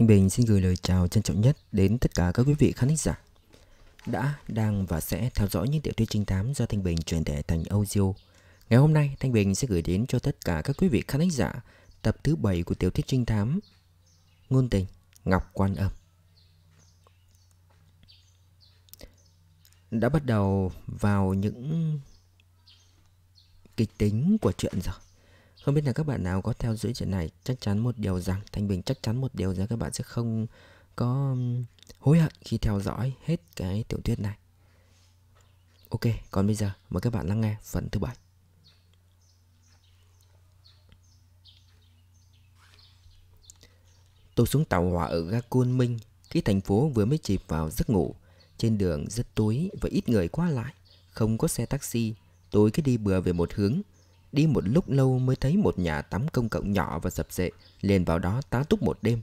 Thanh Bình xin gửi lời chào trân trọng nhất đến tất cả các quý vị khán giả đã, đang và sẽ theo dõi những tiểu thuyết trinh thám do Thanh Bình truyền thể thành audio. Ngày hôm nay, Thanh Bình sẽ gửi đến cho tất cả các quý vị khán giả tập thứ 7 của tiểu thuyết trinh thám Ngôn tình Ngọc Quan Âm. Đã bắt đầu vào những kịch tính của chuyện rồi. Không biết là các bạn nào có theo dõi chuyện này Chắc chắn một điều rằng Thanh Bình chắc chắn một điều rằng các bạn sẽ không có hối hận khi theo dõi hết cái tiểu thuyết này Ok, còn bây giờ mời các bạn lắng nghe phần thứ bảy. Tôi xuống tàu hỏa ở ga Côn Minh Khi thành phố vừa mới chìm vào giấc ngủ Trên đường rất tối và ít người qua lại Không có xe taxi Tôi cứ đi bừa về một hướng Đi một lúc lâu mới thấy một nhà tắm công cộng nhỏ và sập sệ, liền vào đó tá túc một đêm.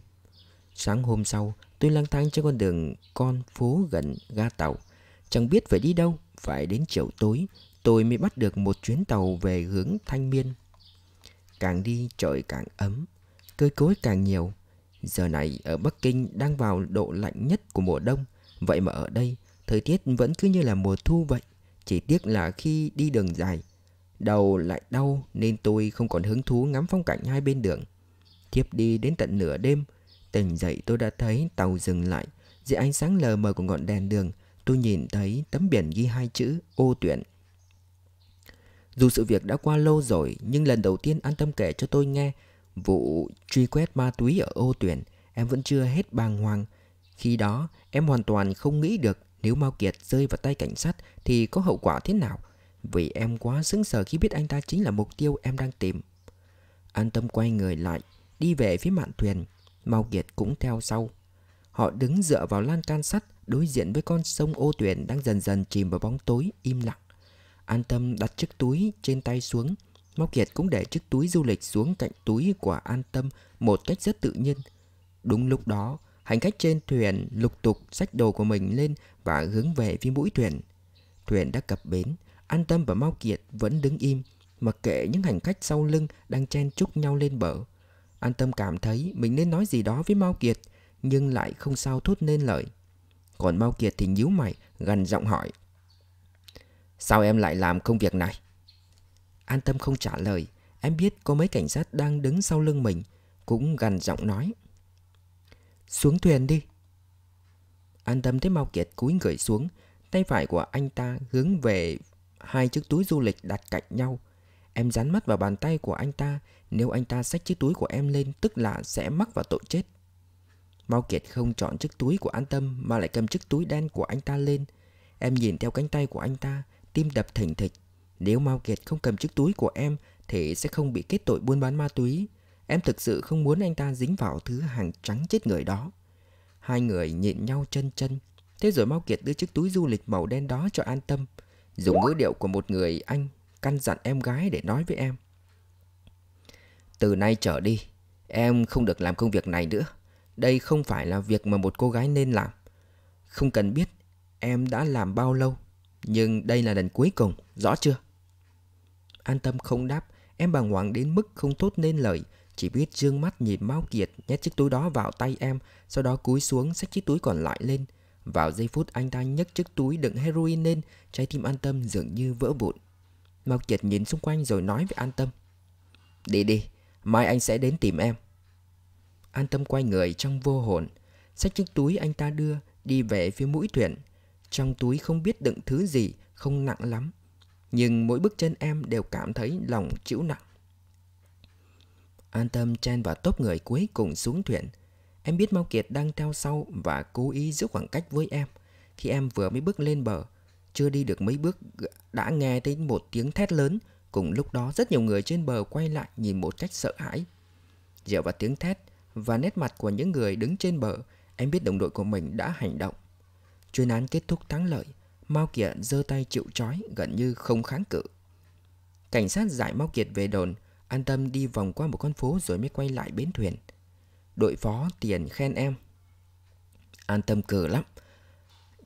Sáng hôm sau, tôi lang thang trên con đường con phố gần ga tàu. Chẳng biết phải đi đâu, phải đến chiều tối, tôi mới bắt được một chuyến tàu về hướng Thanh Miên. Càng đi trời càng ấm, cơi cối càng nhiều. Giờ này ở Bắc Kinh đang vào độ lạnh nhất của mùa đông, vậy mà ở đây thời tiết vẫn cứ như là mùa thu vậy. Chỉ tiếc là khi đi đường dài, Đầu lại đau nên tôi không còn hứng thú ngắm phong cảnh hai bên đường. Tiếp đi đến tận nửa đêm, tỉnh dậy tôi đã thấy tàu dừng lại. Dưới ánh sáng lờ mờ của ngọn đèn đường, tôi nhìn thấy tấm biển ghi hai chữ ô tuyển. Dù sự việc đã qua lâu rồi, nhưng lần đầu tiên An Tâm kể cho tôi nghe vụ truy quét ma túy ở ô tuyển, em vẫn chưa hết bàng hoàng. Khi đó, em hoàn toàn không nghĩ được nếu Mao Kiệt rơi vào tay cảnh sát thì có hậu quả thế nào vì em quá sững sờ khi biết anh ta chính là mục tiêu em đang tìm. An tâm quay người lại, đi về phía mạn thuyền, Mau Kiệt cũng theo sau. Họ đứng dựa vào lan can sắt đối diện với con sông ô tuyển đang dần dần chìm vào bóng tối im lặng. An tâm đặt chiếc túi trên tay xuống, Mau Kiệt cũng để chiếc túi du lịch xuống cạnh túi của An Tâm một cách rất tự nhiên. Đúng lúc đó, hành khách trên thuyền lục tục xách đồ của mình lên và hướng về phía mũi thuyền. Thuyền đã cập bến, An Tâm và Mao Kiệt vẫn đứng im, mặc kệ những hành khách sau lưng đang chen chúc nhau lên bờ. An Tâm cảm thấy mình nên nói gì đó với Mao Kiệt, nhưng lại không sao thốt nên lời. Còn Mao Kiệt thì nhíu mày, gần giọng hỏi. Sao em lại làm công việc này? An Tâm không trả lời, em biết có mấy cảnh sát đang đứng sau lưng mình, cũng gần giọng nói. Xuống thuyền đi. An Tâm thấy Mao Kiệt cúi người xuống, tay phải của anh ta hướng về hai chiếc túi du lịch đặt cạnh nhau. Em dán mắt vào bàn tay của anh ta, nếu anh ta xách chiếc túi của em lên tức là sẽ mắc vào tội chết. Mau Kiệt không chọn chiếc túi của An Tâm mà lại cầm chiếc túi đen của anh ta lên. Em nhìn theo cánh tay của anh ta, tim đập thình thịch. Nếu Mau Kiệt không cầm chiếc túi của em thì sẽ không bị kết tội buôn bán ma túy. Em thực sự không muốn anh ta dính vào thứ hàng trắng chết người đó. Hai người nhịn nhau chân chân. Thế rồi Mau Kiệt đưa chiếc túi du lịch màu đen đó cho An Tâm dùng ngữ điệu của một người anh căn dặn em gái để nói với em. Từ nay trở đi, em không được làm công việc này nữa. Đây không phải là việc mà một cô gái nên làm. Không cần biết em đã làm bao lâu, nhưng đây là lần cuối cùng, rõ chưa? An tâm không đáp, em bàng hoàng đến mức không tốt nên lời, chỉ biết dương mắt nhìn Mao Kiệt nhét chiếc túi đó vào tay em, sau đó cúi xuống xách chiếc túi còn lại lên, vào giây phút anh ta nhấc chiếc túi đựng heroin lên, trái tim an tâm dường như vỡ vụn. Mạc Kiệt nhìn xung quanh rồi nói với an tâm. Đi đi, mai anh sẽ đến tìm em. An tâm quay người trong vô hồn, xách chiếc túi anh ta đưa đi về phía mũi thuyền. Trong túi không biết đựng thứ gì, không nặng lắm. Nhưng mỗi bước chân em đều cảm thấy lòng chịu nặng. An tâm chen vào tốp người cuối cùng xuống thuyền. Em biết Mao Kiệt đang theo sau và cố ý giữ khoảng cách với em. Khi em vừa mới bước lên bờ, chưa đi được mấy bước đã nghe thấy một tiếng thét lớn. Cùng lúc đó rất nhiều người trên bờ quay lại nhìn một cách sợ hãi. Dựa vào tiếng thét và nét mặt của những người đứng trên bờ, em biết đồng đội của mình đã hành động. Chuyên án kết thúc thắng lợi, Mao Kiệt giơ tay chịu trói gần như không kháng cự. Cảnh sát giải Mao Kiệt về đồn, an tâm đi vòng qua một con phố rồi mới quay lại bến thuyền đội phó tiền khen em. An tâm cử lắm.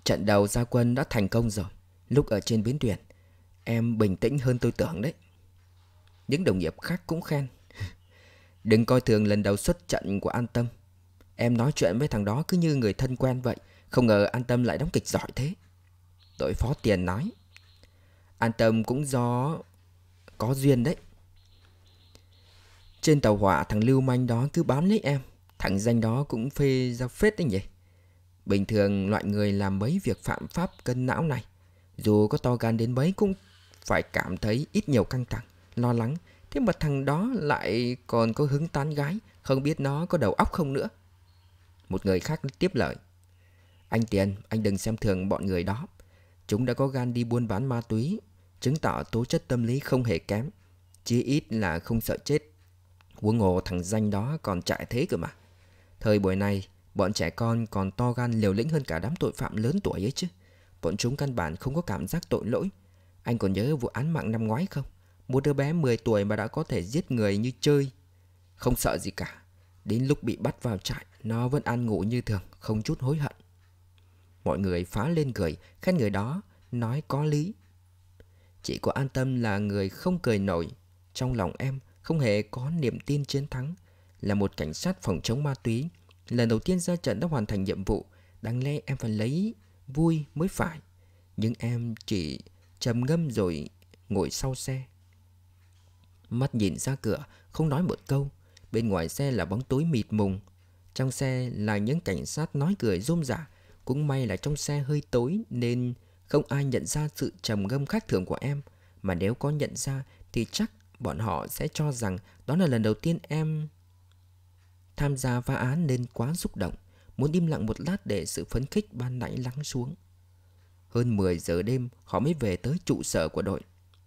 Trận đầu gia quân đã thành công rồi. Lúc ở trên bến tuyển, em bình tĩnh hơn tôi tưởng đấy. Những đồng nghiệp khác cũng khen. Đừng coi thường lần đầu xuất trận của An Tâm. Em nói chuyện với thằng đó cứ như người thân quen vậy. Không ngờ An Tâm lại đóng kịch giỏi thế. Đội phó tiền nói. An Tâm cũng do... có duyên đấy. Trên tàu hỏa thằng Lưu Manh đó cứ bám lấy em Thằng danh đó cũng phê ra phết đấy nhỉ Bình thường loại người làm mấy việc phạm pháp cân não này Dù có to gan đến mấy cũng phải cảm thấy ít nhiều căng thẳng, lo lắng Thế mà thằng đó lại còn có hứng tán gái Không biết nó có đầu óc không nữa Một người khác tiếp lời Anh Tiền, anh đừng xem thường bọn người đó Chúng đã có gan đi buôn bán ma túy Chứng tỏ tố chất tâm lý không hề kém chí ít là không sợ chết Huống hồ thằng danh đó còn chạy thế cơ mà Thời buổi này, bọn trẻ con còn to gan liều lĩnh hơn cả đám tội phạm lớn tuổi ấy chứ. Bọn chúng căn bản không có cảm giác tội lỗi. Anh còn nhớ vụ án mạng năm ngoái không? Một đứa bé 10 tuổi mà đã có thể giết người như chơi. Không sợ gì cả. Đến lúc bị bắt vào trại, nó vẫn ăn ngủ như thường, không chút hối hận. Mọi người phá lên cười, khen người đó, nói có lý. Chỉ có an tâm là người không cười nổi. Trong lòng em không hề có niềm tin chiến thắng, là một cảnh sát phòng chống ma túy. Lần đầu tiên ra trận đã hoàn thành nhiệm vụ, đáng lẽ em phải lấy vui mới phải. Nhưng em chỉ trầm ngâm rồi ngồi sau xe. Mắt nhìn ra cửa, không nói một câu. Bên ngoài xe là bóng tối mịt mùng. Trong xe là những cảnh sát nói cười rôm rả. Cũng may là trong xe hơi tối nên không ai nhận ra sự trầm ngâm khác thường của em. Mà nếu có nhận ra thì chắc bọn họ sẽ cho rằng đó là lần đầu tiên em Tham gia phá án nên quá xúc động Muốn im lặng một lát để sự phấn khích ban nãy lắng xuống Hơn 10 giờ đêm họ mới về tới trụ sở của đội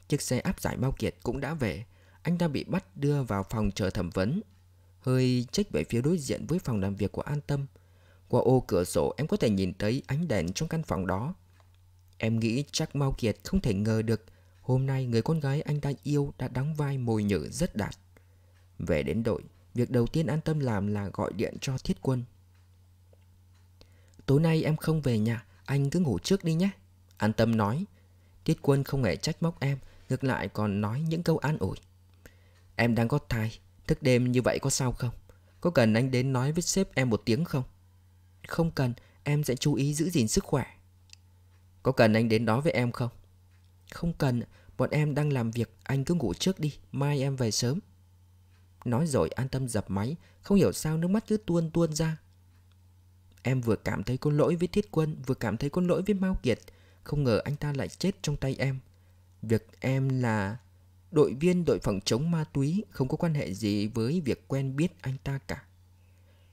Chiếc xe áp giải Mao Kiệt cũng đã về Anh ta bị bắt đưa vào phòng chờ thẩm vấn Hơi trách về phía đối diện với phòng làm việc của An Tâm Qua ô cửa sổ em có thể nhìn thấy ánh đèn trong căn phòng đó Em nghĩ chắc Mao Kiệt không thể ngờ được Hôm nay người con gái anh ta yêu đã đóng vai mồi nhử rất đạt Về đến đội Việc đầu tiên an tâm làm là gọi điện cho thiết quân Tối nay em không về nhà Anh cứ ngủ trước đi nhé An tâm nói thiết quân không hề trách móc em Ngược lại còn nói những câu an ủi Em đang có thai Thức đêm như vậy có sao không Có cần anh đến nói với sếp em một tiếng không Không cần Em sẽ chú ý giữ gìn sức khỏe Có cần anh đến đó với em không Không cần Bọn em đang làm việc Anh cứ ngủ trước đi Mai em về sớm Nói rồi an tâm dập máy, không hiểu sao nước mắt cứ tuôn tuôn ra. Em vừa cảm thấy có lỗi với Thiết Quân, vừa cảm thấy có lỗi với Mao Kiệt. Không ngờ anh ta lại chết trong tay em. Việc em là đội viên đội phòng chống ma túy không có quan hệ gì với việc quen biết anh ta cả.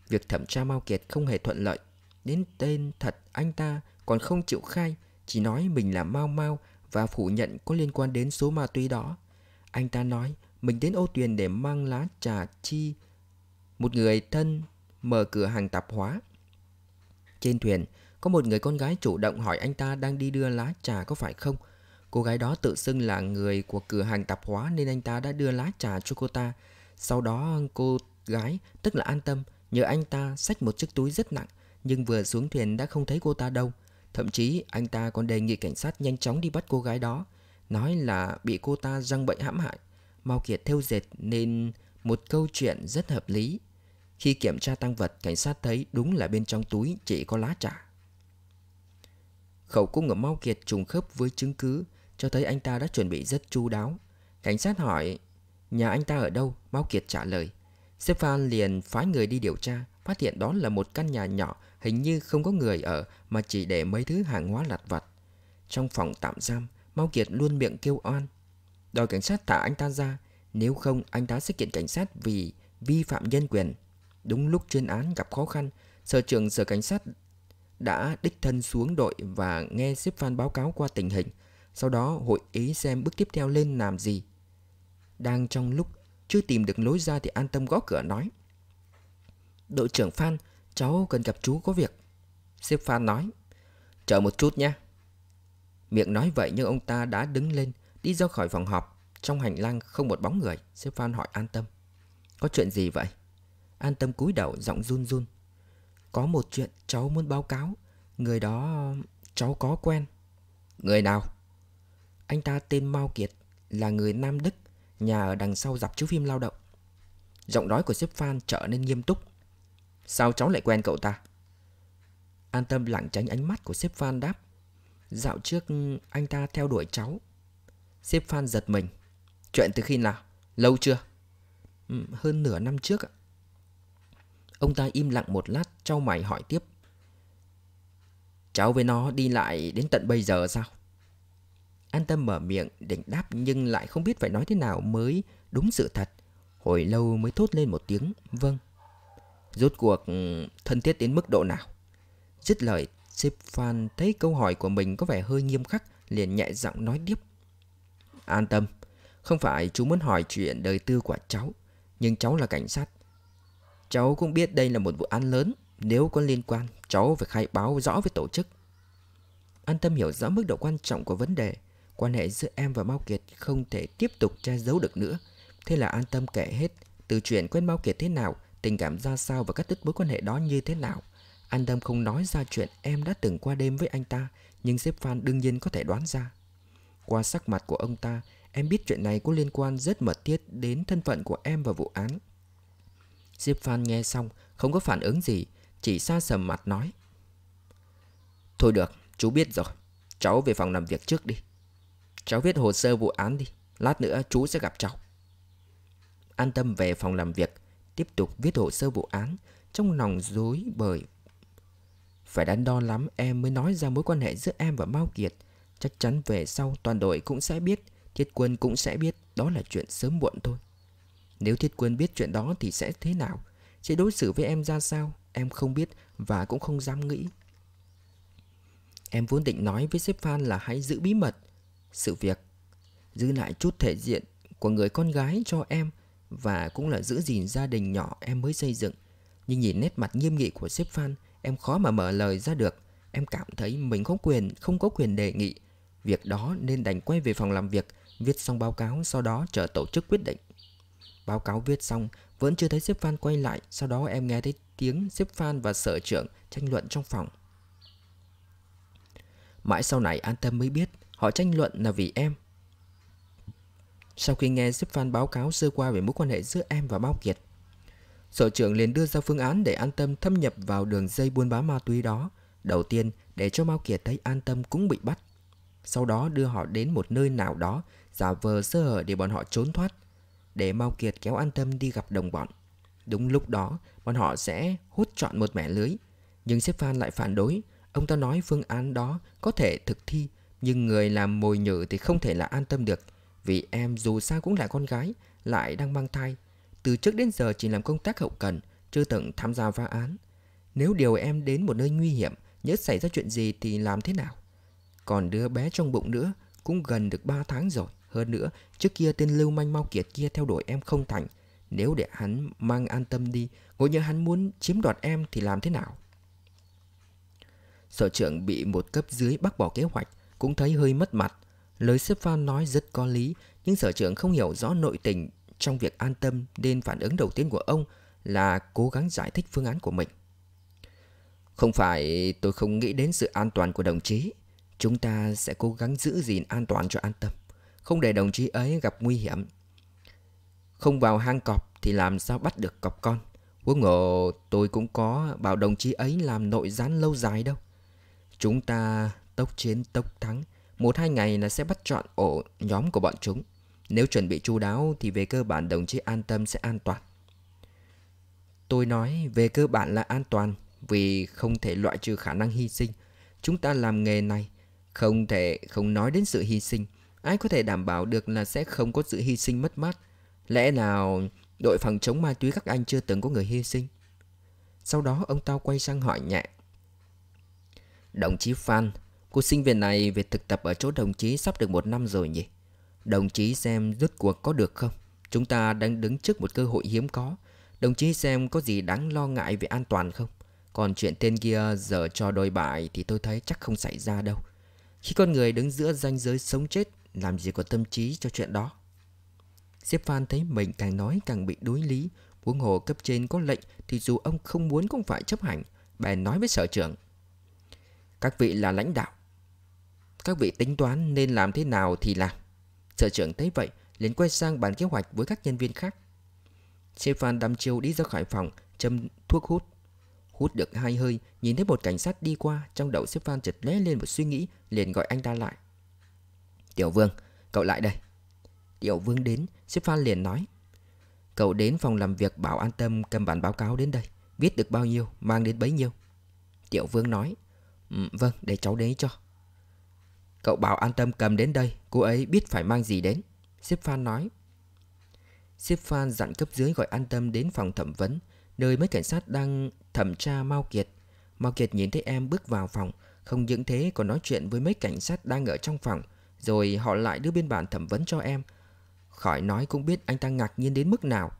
Việc thẩm tra Mao Kiệt không hề thuận lợi. Đến tên thật anh ta còn không chịu khai, chỉ nói mình là Mao Mao và phủ nhận có liên quan đến số ma túy đó. Anh ta nói mình đến ô tuyền để mang lá trà chi một người thân mở cửa hàng tạp hóa trên thuyền có một người con gái chủ động hỏi anh ta đang đi đưa lá trà có phải không cô gái đó tự xưng là người của cửa hàng tạp hóa nên anh ta đã đưa lá trà cho cô ta sau đó cô gái tức là an tâm nhờ anh ta xách một chiếc túi rất nặng nhưng vừa xuống thuyền đã không thấy cô ta đâu thậm chí anh ta còn đề nghị cảnh sát nhanh chóng đi bắt cô gái đó nói là bị cô ta răng bệnh hãm hại Mao Kiệt theo dệt nên một câu chuyện rất hợp lý. Khi kiểm tra tăng vật, cảnh sát thấy đúng là bên trong túi chỉ có lá trà. Khẩu cung của Mao Kiệt trùng khớp với chứng cứ, cho thấy anh ta đã chuẩn bị rất chu đáo. Cảnh sát hỏi, nhà anh ta ở đâu? Mao Kiệt trả lời. Sếp liền phái người đi điều tra, phát hiện đó là một căn nhà nhỏ hình như không có người ở mà chỉ để mấy thứ hàng hóa lặt vặt. Trong phòng tạm giam, Mao Kiệt luôn miệng kêu oan đòi cảnh sát thả anh ta ra, nếu không anh ta sẽ kiện cảnh sát vì vi phạm nhân quyền. Đúng lúc chuyên án gặp khó khăn, sở trưởng sở cảnh sát đã đích thân xuống đội và nghe xếp phan báo cáo qua tình hình, sau đó hội ý xem bước tiếp theo lên làm gì. Đang trong lúc chưa tìm được lối ra thì an tâm gõ cửa nói. Đội trưởng Phan, cháu cần gặp chú có việc. Xếp Phan nói, chờ một chút nha. Miệng nói vậy nhưng ông ta đã đứng lên, Đi ra khỏi phòng họp, trong hành lang không một bóng người, sếp Phan hỏi an tâm. Có chuyện gì vậy? An tâm cúi đầu giọng run run. Có một chuyện cháu muốn báo cáo, người đó cháu có quen. Người nào? Anh ta tên Mao Kiệt, là người Nam Đức, nhà ở đằng sau dạp chiếu phim lao động. Giọng nói của sếp Phan trở nên nghiêm túc. Sao cháu lại quen cậu ta? An tâm lảng tránh ánh mắt của sếp Phan đáp. Dạo trước anh ta theo đuổi cháu Sếp Phan giật mình Chuyện từ khi nào? Lâu chưa? Ừ, hơn nửa năm trước ạ Ông ta im lặng một lát trao mày hỏi tiếp Cháu với nó đi lại đến tận bây giờ sao? An tâm mở miệng định đáp nhưng lại không biết phải nói thế nào mới đúng sự thật Hồi lâu mới thốt lên một tiếng Vâng Rốt cuộc ừ, thân thiết đến mức độ nào? Dứt lời Sếp Phan thấy câu hỏi của mình có vẻ hơi nghiêm khắc liền nhẹ giọng nói tiếp an tâm. Không phải chú muốn hỏi chuyện đời tư của cháu, nhưng cháu là cảnh sát. Cháu cũng biết đây là một vụ án lớn, nếu có liên quan, cháu phải khai báo rõ với tổ chức. An tâm hiểu rõ mức độ quan trọng của vấn đề, quan hệ giữa em và Mao Kiệt không thể tiếp tục che giấu được nữa. Thế là an tâm kể hết, từ chuyện quen Mao Kiệt thế nào, tình cảm ra sao và các đứt mối quan hệ đó như thế nào. An tâm không nói ra chuyện em đã từng qua đêm với anh ta, nhưng sếp Phan đương nhiên có thể đoán ra. Qua sắc mặt của ông ta, em biết chuyện này có liên quan rất mật thiết đến thân phận của em và vụ án. Diệp Phan nghe xong, không có phản ứng gì, chỉ xa sầm mặt nói. Thôi được, chú biết rồi. Cháu về phòng làm việc trước đi. Cháu viết hồ sơ vụ án đi. Lát nữa chú sẽ gặp cháu. An tâm về phòng làm việc, tiếp tục viết hồ sơ vụ án, trong lòng dối bởi... Phải đắn đo lắm em mới nói ra mối quan hệ giữa em và Mao Kiệt. Chắc chắn về sau toàn đội cũng sẽ biết Thiết quân cũng sẽ biết Đó là chuyện sớm muộn thôi Nếu thiết quân biết chuyện đó thì sẽ thế nào Sẽ đối xử với em ra sao Em không biết và cũng không dám nghĩ Em vốn định nói với sếp Phan là hãy giữ bí mật Sự việc Giữ lại chút thể diện của người con gái cho em Và cũng là giữ gìn gia đình nhỏ em mới xây dựng Nhưng nhìn nét mặt nghiêm nghị của sếp Phan Em khó mà mở lời ra được Em cảm thấy mình không quyền Không có quyền đề nghị Việc đó nên đành quay về phòng làm việc, viết xong báo cáo sau đó chờ tổ chức quyết định. Báo cáo viết xong, vẫn chưa thấy sếp Phan quay lại, sau đó em nghe thấy tiếng sếp Phan và sở trưởng tranh luận trong phòng. Mãi sau này An Tâm mới biết họ tranh luận là vì em. Sau khi nghe sếp Phan báo cáo sơ qua về mối quan hệ giữa em và bao Kiệt, sở trưởng liền đưa ra phương án để An Tâm thâm nhập vào đường dây buôn bán ma túy đó. Đầu tiên, để cho Mao Kiệt thấy An Tâm cũng bị bắt sau đó đưa họ đến một nơi nào đó, giả vờ sơ hở để bọn họ trốn thoát, để Mao Kiệt kéo an tâm đi gặp đồng bọn. Đúng lúc đó, bọn họ sẽ hút trọn một mẻ lưới. Nhưng xếp Phan lại phản đối, ông ta nói phương án đó có thể thực thi, nhưng người làm mồi nhử thì không thể là an tâm được, vì em dù sao cũng là con gái, lại đang mang thai. Từ trước đến giờ chỉ làm công tác hậu cần, chưa từng tham gia phá án. Nếu điều em đến một nơi nguy hiểm, nhớ xảy ra chuyện gì thì làm thế nào? Còn đứa bé trong bụng nữa cũng gần được 3 tháng rồi. Hơn nữa, trước kia tên Lưu Manh Mau Kiệt kia theo đuổi em không thành. Nếu để hắn mang an tâm đi, ngồi nhớ hắn muốn chiếm đoạt em thì làm thế nào? Sở trưởng bị một cấp dưới bác bỏ kế hoạch, cũng thấy hơi mất mặt. Lời xếp phan nói rất có lý, nhưng sở trưởng không hiểu rõ nội tình trong việc an tâm nên phản ứng đầu tiên của ông là cố gắng giải thích phương án của mình. Không phải tôi không nghĩ đến sự an toàn của đồng chí, Chúng ta sẽ cố gắng giữ gìn an toàn cho an tâm Không để đồng chí ấy gặp nguy hiểm Không vào hang cọp thì làm sao bắt được cọp con Quốc ngộ tôi cũng có bảo đồng chí ấy làm nội gián lâu dài đâu Chúng ta tốc chiến tốc thắng Một hai ngày là sẽ bắt chọn ổ nhóm của bọn chúng Nếu chuẩn bị chu đáo thì về cơ bản đồng chí an tâm sẽ an toàn Tôi nói về cơ bản là an toàn Vì không thể loại trừ khả năng hy sinh Chúng ta làm nghề này không thể không nói đến sự hy sinh Ai có thể đảm bảo được là sẽ không có sự hy sinh mất mát Lẽ nào đội phòng chống ma túy các anh chưa từng có người hy sinh Sau đó ông tao quay sang hỏi nhẹ Đồng chí Phan Cô sinh viên này về thực tập ở chỗ đồng chí sắp được một năm rồi nhỉ Đồng chí xem rốt cuộc có được không Chúng ta đang đứng trước một cơ hội hiếm có Đồng chí xem có gì đáng lo ngại về an toàn không Còn chuyện tên kia giờ cho đôi bại thì tôi thấy chắc không xảy ra đâu khi con người đứng giữa ranh giới sống chết, làm gì có tâm trí cho chuyện đó? Sếp Phan thấy mình càng nói càng bị đối lý, huống hồ cấp trên có lệnh thì dù ông không muốn cũng phải chấp hành, bèn nói với sở trưởng. Các vị là lãnh đạo, các vị tính toán nên làm thế nào thì làm. Sở trưởng thấy vậy, liền quay sang bàn kế hoạch với các nhân viên khác. Sếp Phan đăm chiêu đi ra khỏi phòng, châm thuốc hút. Hút được hai hơi, nhìn thấy một cảnh sát đi qua, trong đầu xếp Phan chợt lóe lên một suy nghĩ, liền gọi anh ta lại. Tiểu Vương, cậu lại đây. Tiểu Vương đến, xếp Phan liền nói. Cậu đến phòng làm việc bảo an tâm cầm bản báo cáo đến đây, viết được bao nhiêu, mang đến bấy nhiêu. Tiểu Vương nói, um, vâng, để cháu đến cho. Cậu bảo an tâm cầm đến đây, cô ấy biết phải mang gì đến. Xếp Phan nói. Xếp Phan dặn cấp dưới gọi an tâm đến phòng thẩm vấn, nơi mấy cảnh sát đang thẩm tra Mao Kiệt. Mao Kiệt nhìn thấy em bước vào phòng, không những thế còn nói chuyện với mấy cảnh sát đang ở trong phòng, rồi họ lại đưa biên bản thẩm vấn cho em. Khỏi nói cũng biết anh ta ngạc nhiên đến mức nào.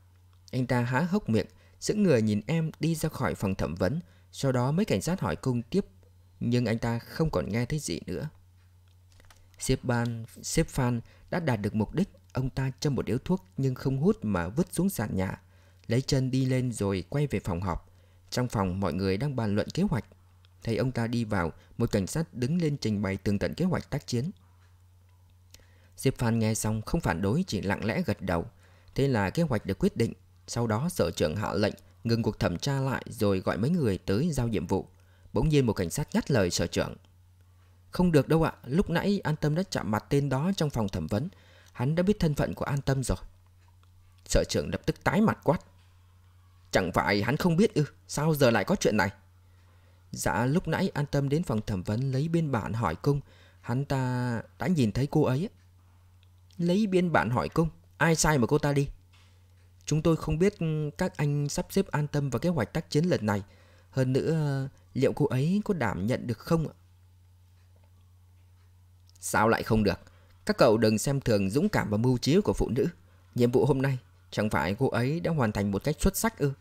Anh ta há hốc miệng, sững người nhìn em đi ra khỏi phòng thẩm vấn, sau đó mấy cảnh sát hỏi cung tiếp, nhưng anh ta không còn nghe thấy gì nữa. Sếp ban, sếp Phan đã đạt được mục đích, ông ta châm một điếu thuốc nhưng không hút mà vứt xuống sàn nhà lấy chân đi lên rồi quay về phòng họp. Trong phòng mọi người đang bàn luận kế hoạch. Thấy ông ta đi vào, một cảnh sát đứng lên trình bày tường tận kế hoạch tác chiến. Diệp Phan nghe xong không phản đối chỉ lặng lẽ gật đầu. Thế là kế hoạch được quyết định. Sau đó sở trưởng hạ lệnh ngừng cuộc thẩm tra lại rồi gọi mấy người tới giao nhiệm vụ. Bỗng nhiên một cảnh sát ngắt lời sở trưởng. Không được đâu ạ, lúc nãy An Tâm đã chạm mặt tên đó trong phòng thẩm vấn. Hắn đã biết thân phận của An Tâm rồi. Sở trưởng lập tức tái mặt quát. Chẳng phải hắn không biết ư Sao giờ lại có chuyện này Dạ lúc nãy an tâm đến phòng thẩm vấn Lấy biên bản hỏi cung Hắn ta đã nhìn thấy cô ấy Lấy biên bản hỏi cung Ai sai mà cô ta đi Chúng tôi không biết các anh sắp xếp an tâm vào kế hoạch tác chiến lần này Hơn nữa liệu cô ấy có đảm nhận được không ạ Sao lại không được Các cậu đừng xem thường dũng cảm và mưu trí của phụ nữ Nhiệm vụ hôm nay Chẳng phải cô ấy đã hoàn thành một cách xuất sắc ư?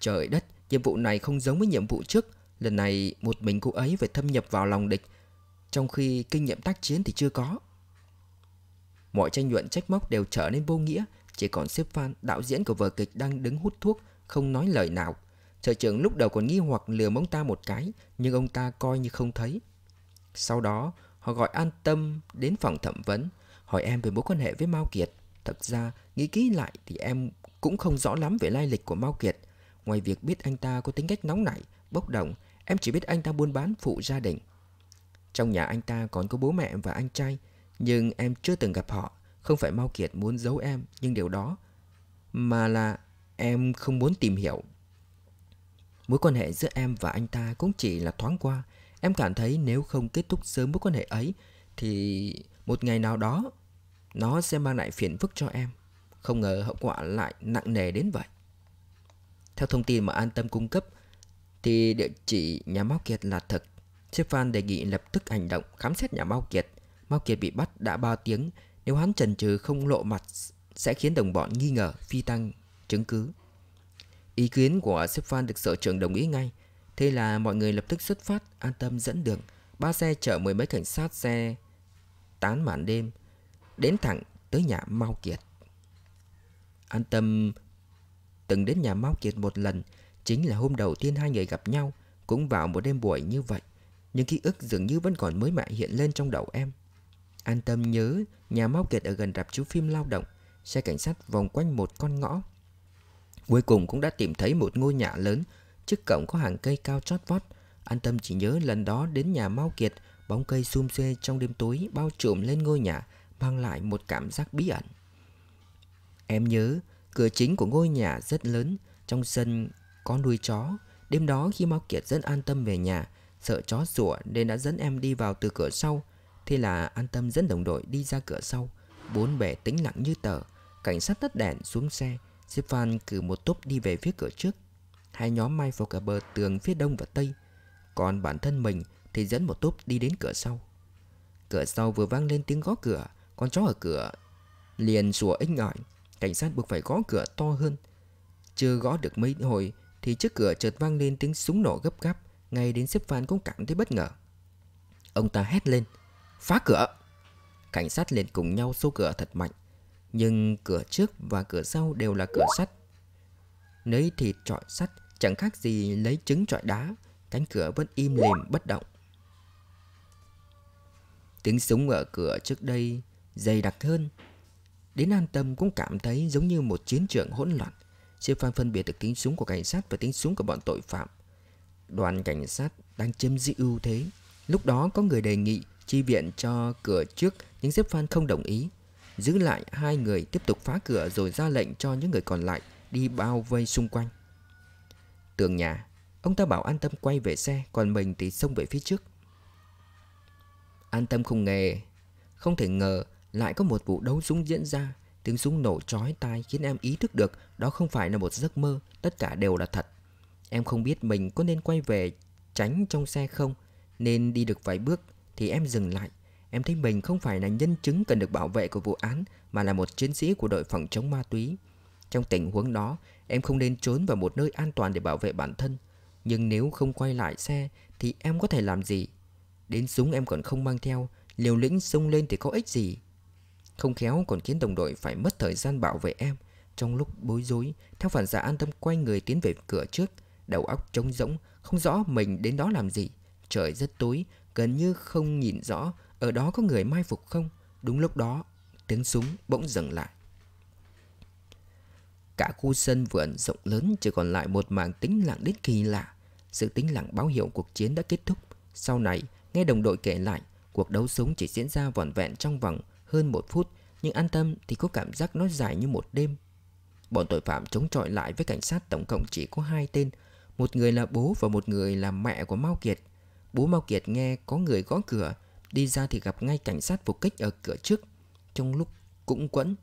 Trời đất, nhiệm vụ này không giống với nhiệm vụ trước. Lần này một mình cô ấy phải thâm nhập vào lòng địch, trong khi kinh nghiệm tác chiến thì chưa có. Mọi tranh luận trách móc đều trở nên vô nghĩa, chỉ còn xếp phan, đạo diễn của vở kịch đang đứng hút thuốc, không nói lời nào. sở trưởng lúc đầu còn nghi hoặc lừa ông ta một cái, nhưng ông ta coi như không thấy. Sau đó, họ gọi an tâm đến phòng thẩm vấn, hỏi em về mối quan hệ với Mao Kiệt. Thật ra, nghĩ kỹ lại thì em cũng không rõ lắm về lai lịch của Mao Kiệt. Ngoài việc biết anh ta có tính cách nóng nảy, bốc đồng, em chỉ biết anh ta buôn bán phụ gia đình. Trong nhà anh ta còn có bố mẹ và anh trai, nhưng em chưa từng gặp họ. Không phải Mao Kiệt muốn giấu em nhưng điều đó, mà là em không muốn tìm hiểu. Mối quan hệ giữa em và anh ta cũng chỉ là thoáng qua. Em cảm thấy nếu không kết thúc sớm mối quan hệ ấy, thì một ngày nào đó nó sẽ mang lại phiền phức cho em Không ngờ hậu quả lại nặng nề đến vậy Theo thông tin mà An Tâm cung cấp Thì địa chỉ nhà Mao Kiệt là thật Sếp Phan đề nghị lập tức hành động khám xét nhà Mao Kiệt Mao Kiệt bị bắt đã 3 tiếng Nếu hắn trần trừ không lộ mặt Sẽ khiến đồng bọn nghi ngờ phi tăng chứng cứ Ý kiến của sếp Phan được sở trưởng đồng ý ngay Thế là mọi người lập tức xuất phát An tâm dẫn đường Ba xe chở mười mấy cảnh sát xe Tán màn đêm đến thẳng tới nhà Mao Kiệt. An Tâm từng đến nhà Mao Kiệt một lần, chính là hôm đầu tiên hai người gặp nhau, cũng vào một đêm buổi như vậy. Nhưng ký ức dường như vẫn còn mới mẻ hiện lên trong đầu em. An Tâm nhớ nhà Mao Kiệt ở gần rạp chiếu phim lao động, xe cảnh sát vòng quanh một con ngõ. Cuối cùng cũng đã tìm thấy một ngôi nhà lớn, trước cổng có hàng cây cao chót vót. An Tâm chỉ nhớ lần đó đến nhà Mao Kiệt, bóng cây xum xuê trong đêm tối bao trùm lên ngôi nhà, mang lại một cảm giác bí ẩn. Em nhớ, cửa chính của ngôi nhà rất lớn, trong sân có nuôi chó. Đêm đó khi Mao Kiệt rất an tâm về nhà, sợ chó sủa nên đã dẫn em đi vào từ cửa sau. Thế là an tâm dẫn đồng đội đi ra cửa sau. Bốn bề tĩnh lặng như tờ, cảnh sát tắt đèn xuống xe, Diệp cử một túp đi về phía cửa trước. Hai nhóm mai vào cả bờ tường phía đông và tây. Còn bản thân mình thì dẫn một túp đi đến cửa sau. Cửa sau vừa vang lên tiếng gõ cửa, con chó ở cửa liền sủa ếch ngại Cảnh sát buộc phải gõ cửa to hơn Chưa gõ được mấy hồi Thì trước cửa chợt vang lên tiếng súng nổ gấp gáp Ngay đến sếp phan cũng cảm thấy bất ngờ Ông ta hét lên Phá cửa Cảnh sát liền cùng nhau xô cửa thật mạnh Nhưng cửa trước và cửa sau đều là cửa sắt Nấy thịt trọi sắt Chẳng khác gì lấy trứng trọi đá Cánh cửa vẫn im lìm bất động Tiếng súng ở cửa trước đây dày đặc hơn. Đến an tâm cũng cảm thấy giống như một chiến trường hỗn loạn. Siêu Phan phân biệt được tiếng súng của cảnh sát và tiếng súng của bọn tội phạm. Đoàn cảnh sát đang chiếm giữ ưu thế. Lúc đó có người đề nghị chi viện cho cửa trước nhưng Diệp Phan không đồng ý. Giữ lại hai người tiếp tục phá cửa rồi ra lệnh cho những người còn lại đi bao vây xung quanh. Tường nhà, ông ta bảo an tâm quay về xe còn mình thì xông về phía trước. An tâm không nghe không thể ngờ lại có một vụ đấu súng diễn ra. Tiếng súng nổ chói tai khiến em ý thức được đó không phải là một giấc mơ, tất cả đều là thật. Em không biết mình có nên quay về tránh trong xe không, nên đi được vài bước thì em dừng lại. Em thấy mình không phải là nhân chứng cần được bảo vệ của vụ án mà là một chiến sĩ của đội phòng chống ma túy. Trong tình huống đó, em không nên trốn vào một nơi an toàn để bảo vệ bản thân. Nhưng nếu không quay lại xe thì em có thể làm gì? Đến súng em còn không mang theo, liều lĩnh xông lên thì có ích gì? Không khéo còn khiến đồng đội phải mất thời gian bảo vệ em Trong lúc bối rối Theo phản xạ an tâm quay người tiến về cửa trước Đầu óc trống rỗng Không rõ mình đến đó làm gì Trời rất tối Gần như không nhìn rõ Ở đó có người mai phục không Đúng lúc đó Tiếng súng bỗng dừng lại Cả khu sân vườn rộng lớn chỉ còn lại một mảng tĩnh lặng đến kỳ lạ. Sự tĩnh lặng báo hiệu cuộc chiến đã kết thúc. Sau này, nghe đồng đội kể lại, cuộc đấu súng chỉ diễn ra vỏn vẹn trong vòng hơn một phút Nhưng an tâm thì có cảm giác nó dài như một đêm Bọn tội phạm chống chọi lại với cảnh sát tổng cộng chỉ có hai tên Một người là bố và một người là mẹ của Mao Kiệt Bố Mao Kiệt nghe có người gõ cửa Đi ra thì gặp ngay cảnh sát phục kích ở cửa trước Trong lúc cũng quẫn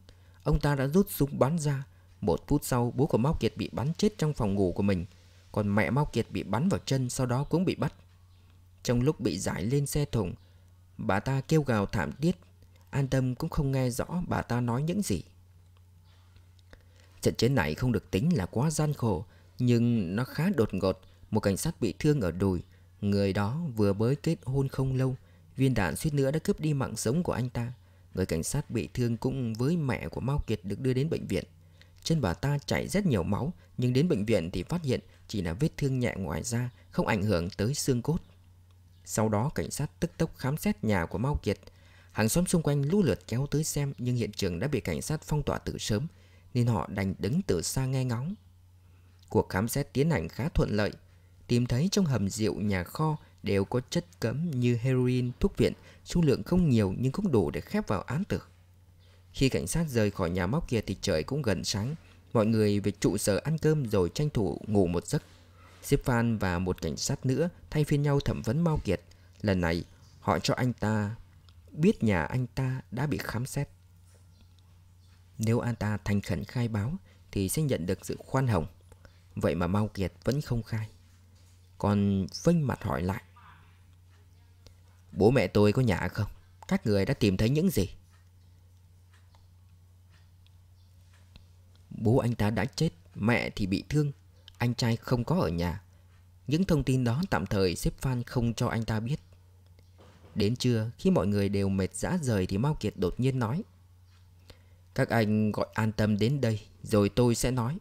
Ông ta đã rút súng bắn ra Một phút sau bố của Mao Kiệt bị bắn chết trong phòng ngủ của mình Còn mẹ Mao Kiệt bị bắn vào chân sau đó cũng bị bắt Trong lúc bị giải lên xe thùng Bà ta kêu gào thảm thiết An Tâm cũng không nghe rõ bà ta nói những gì. Trận chiến này không được tính là quá gian khổ, nhưng nó khá đột ngột. Một cảnh sát bị thương ở đùi, người đó vừa mới kết hôn không lâu, viên đạn suýt nữa đã cướp đi mạng sống của anh ta. Người cảnh sát bị thương cũng với mẹ của Mao Kiệt được đưa đến bệnh viện. Chân bà ta chảy rất nhiều máu, nhưng đến bệnh viện thì phát hiện chỉ là vết thương nhẹ ngoài da, không ảnh hưởng tới xương cốt. Sau đó cảnh sát tức tốc khám xét nhà của Mao Kiệt, Hàng xóm xung quanh lũ lượt kéo tới xem nhưng hiện trường đã bị cảnh sát phong tỏa từ sớm nên họ đành đứng từ xa nghe ngóng. Cuộc khám xét tiến hành khá thuận lợi, tìm thấy trong hầm rượu nhà kho đều có chất cấm như heroin, thuốc viện, số lượng không nhiều nhưng cũng đủ để khép vào án tử. Khi cảnh sát rời khỏi nhà móc kia thì trời cũng gần sáng, mọi người về trụ sở ăn cơm rồi tranh thủ ngủ một giấc. Diệp Phan và một cảnh sát nữa thay phiên nhau thẩm vấn Mao Kiệt. Lần này, họ cho anh ta biết nhà anh ta đã bị khám xét. Nếu anh ta thành khẩn khai báo thì sẽ nhận được sự khoan hồng. Vậy mà Mao Kiệt vẫn không khai. Còn vênh mặt hỏi lại. Bố mẹ tôi có nhà không? Các người đã tìm thấy những gì? Bố anh ta đã chết, mẹ thì bị thương, anh trai không có ở nhà. Những thông tin đó tạm thời Sếp Phan không cho anh ta biết. Đến trưa khi mọi người đều mệt dã rời thì Mao Kiệt đột nhiên nói Các anh gọi an tâm đến đây rồi tôi sẽ nói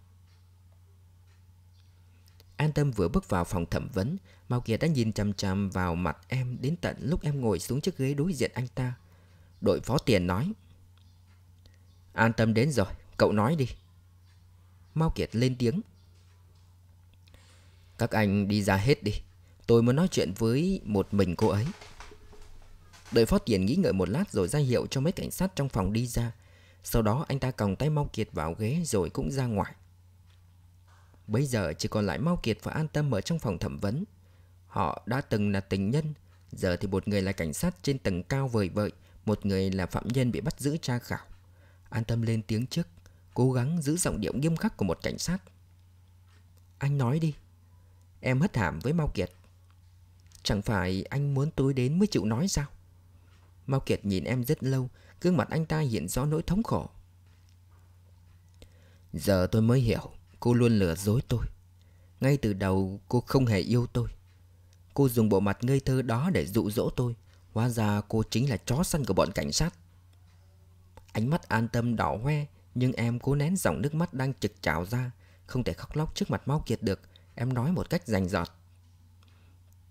An tâm vừa bước vào phòng thẩm vấn Mao Kiệt đã nhìn chằm chằm vào mặt em đến tận lúc em ngồi xuống chiếc ghế đối diện anh ta Đội phó tiền nói An tâm đến rồi, cậu nói đi Mao Kiệt lên tiếng Các anh đi ra hết đi Tôi muốn nói chuyện với một mình cô ấy Đợi Phó Tiền nghĩ ngợi một lát rồi ra hiệu cho mấy cảnh sát trong phòng đi ra. Sau đó anh ta còng tay Mau Kiệt vào ghế rồi cũng ra ngoài. Bây giờ chỉ còn lại Mau Kiệt và An Tâm ở trong phòng thẩm vấn. Họ đã từng là tình nhân, giờ thì một người là cảnh sát trên tầng cao vời vợi, một người là phạm nhân bị bắt giữ tra khảo. An Tâm lên tiếng trước, cố gắng giữ giọng điệu nghiêm khắc của một cảnh sát. Anh nói đi. Em hất hàm với Mau Kiệt. Chẳng phải anh muốn tôi đến mới chịu nói sao? Mao Kiệt nhìn em rất lâu Gương mặt anh ta hiện rõ nỗi thống khổ Giờ tôi mới hiểu Cô luôn lừa dối tôi Ngay từ đầu cô không hề yêu tôi Cô dùng bộ mặt ngây thơ đó để dụ dỗ tôi Hóa ra cô chính là chó săn của bọn cảnh sát Ánh mắt an tâm đỏ hoe Nhưng em cố nén dòng nước mắt đang trực trào ra Không thể khóc lóc trước mặt Mao Kiệt được Em nói một cách rành rọt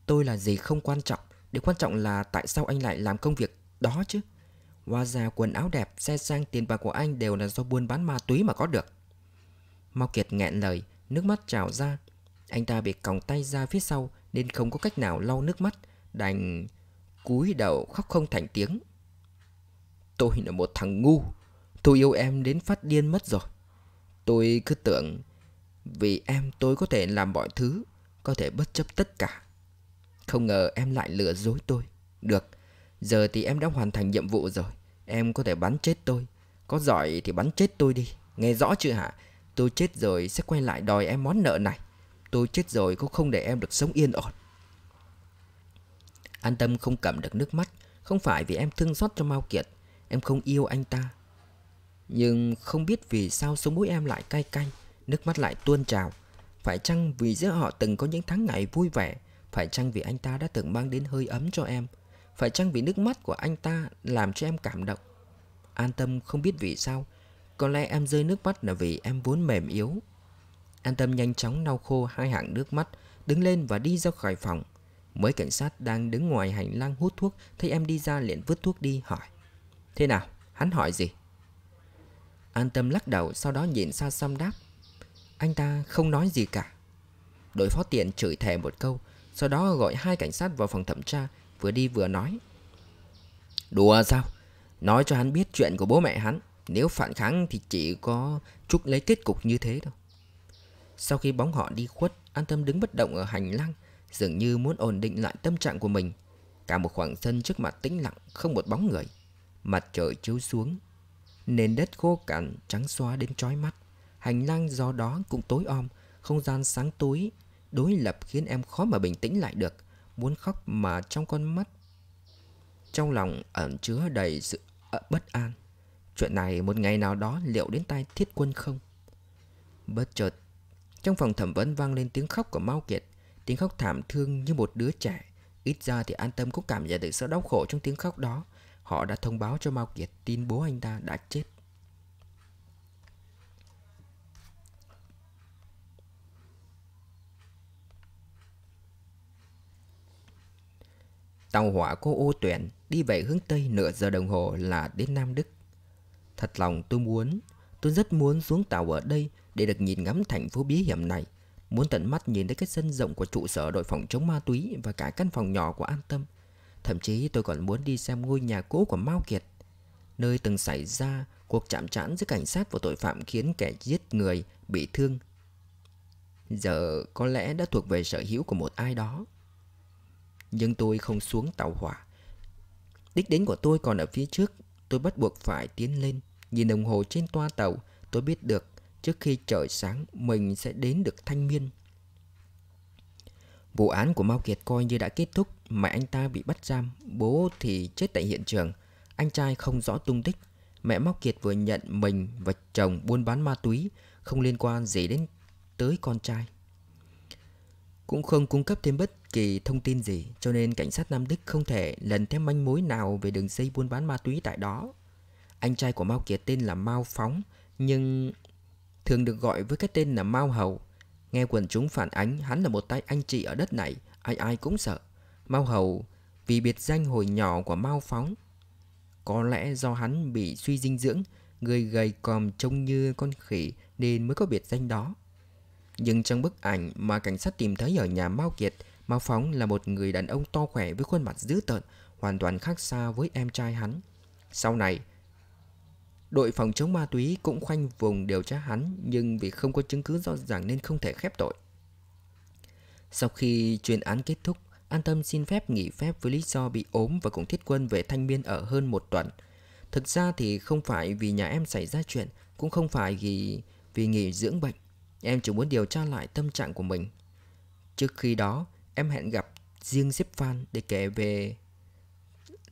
Tôi là gì không quan trọng Điều quan trọng là tại sao anh lại làm công việc đó chứ Hoa già quần áo đẹp, xe sang tiền bạc của anh đều là do buôn bán ma túy mà có được Mao Kiệt nghẹn lời, nước mắt trào ra Anh ta bị còng tay ra phía sau nên không có cách nào lau nước mắt Đành cúi đầu khóc không thành tiếng Tôi là một thằng ngu Tôi yêu em đến phát điên mất rồi Tôi cứ tưởng Vì em tôi có thể làm mọi thứ Có thể bất chấp tất cả Không ngờ em lại lừa dối tôi Được Giờ thì em đã hoàn thành nhiệm vụ rồi Em có thể bắn chết tôi Có giỏi thì bắn chết tôi đi Nghe rõ chưa hả Tôi chết rồi sẽ quay lại đòi em món nợ này Tôi chết rồi cũng không để em được sống yên ổn An tâm không cầm được nước mắt Không phải vì em thương xót cho Mao Kiệt Em không yêu anh ta Nhưng không biết vì sao sống mũi em lại cay cay Nước mắt lại tuôn trào Phải chăng vì giữa họ từng có những tháng ngày vui vẻ Phải chăng vì anh ta đã từng mang đến hơi ấm cho em phải chăng vì nước mắt của anh ta làm cho em cảm động? An tâm không biết vì sao. Có lẽ em rơi nước mắt là vì em vốn mềm yếu. An tâm nhanh chóng lau khô hai hàng nước mắt, đứng lên và đi ra khỏi phòng. Mấy cảnh sát đang đứng ngoài hành lang hút thuốc thấy em đi ra liền vứt thuốc đi hỏi. Thế nào? Hắn hỏi gì? An tâm lắc đầu sau đó nhìn xa xăm đáp. Anh ta không nói gì cả. Đội phó tiện chửi thề một câu, sau đó gọi hai cảnh sát vào phòng thẩm tra vừa đi vừa nói. Đùa sao? Nói cho hắn biết chuyện của bố mẹ hắn. Nếu phản kháng thì chỉ có chúc lấy kết cục như thế thôi Sau khi bóng họ đi khuất, An Tâm đứng bất động ở hành lang, dường như muốn ổn định lại tâm trạng của mình. Cả một khoảng sân trước mặt tĩnh lặng, không một bóng người. Mặt trời chiếu xuống, nền đất khô cằn trắng xóa đến chói mắt. Hành lang do đó cũng tối om, không gian sáng tối, đối lập khiến em khó mà bình tĩnh lại được muốn khóc mà trong con mắt trong lòng ẩn chứa đầy sự ờ, bất an chuyện này một ngày nào đó liệu đến tai thiết quân không bất chợt trong phòng thẩm vấn vang lên tiếng khóc của mao kiệt tiếng khóc thảm thương như một đứa trẻ ít ra thì an tâm cũng cảm nhận được sự đau khổ trong tiếng khóc đó họ đã thông báo cho mao kiệt tin bố anh ta đã chết Tàu hỏa cô ô tuyển đi về hướng Tây nửa giờ đồng hồ là đến Nam Đức. Thật lòng tôi muốn, tôi rất muốn xuống tàu ở đây để được nhìn ngắm thành phố bí hiểm này. Muốn tận mắt nhìn thấy cái sân rộng của trụ sở đội phòng chống ma túy và cả căn phòng nhỏ của An Tâm. Thậm chí tôi còn muốn đi xem ngôi nhà cũ của Mao Kiệt. Nơi từng xảy ra cuộc chạm trán giữa cảnh sát và tội phạm khiến kẻ giết người bị thương. Giờ có lẽ đã thuộc về sở hữu của một ai đó nhưng tôi không xuống tàu hỏa. Đích đến của tôi còn ở phía trước, tôi bắt buộc phải tiến lên. Nhìn đồng hồ trên toa tàu, tôi biết được trước khi trời sáng mình sẽ đến được Thanh Miên. Vụ án của Mao Kiệt coi như đã kết thúc, mẹ anh ta bị bắt giam, bố thì chết tại hiện trường. Anh trai không rõ tung tích, mẹ Mao Kiệt vừa nhận mình và chồng buôn bán ma túy, không liên quan gì đến tới con trai. Cũng không cung cấp thêm bất kỳ thông tin gì cho nên cảnh sát Nam Đức không thể lần theo manh mối nào về đường dây buôn bán ma túy tại đó. Anh trai của Mao Kiệt tên là Mao Phóng nhưng thường được gọi với cái tên là Mao Hầu. Nghe quần chúng phản ánh hắn là một tay anh chị ở đất này, ai ai cũng sợ. Mao Hầu vì biệt danh hồi nhỏ của Mao Phóng. Có lẽ do hắn bị suy dinh dưỡng, người gầy còm trông như con khỉ nên mới có biệt danh đó. Nhưng trong bức ảnh mà cảnh sát tìm thấy ở nhà Mao Kiệt Mao Phóng là một người đàn ông to khỏe với khuôn mặt dữ tợn, hoàn toàn khác xa với em trai hắn. Sau này, đội phòng chống ma túy cũng khoanh vùng điều tra hắn nhưng vì không có chứng cứ rõ ràng nên không thể khép tội. Sau khi chuyên án kết thúc, An Tâm xin phép nghỉ phép với lý do bị ốm và cùng thiết quân về Thanh Biên ở hơn một tuần. Thực ra thì không phải vì nhà em xảy ra chuyện, cũng không phải vì, vì nghỉ dưỡng bệnh. Em chỉ muốn điều tra lại tâm trạng của mình. Trước khi đó, Em hẹn gặp riêng Diếp Phan để kể về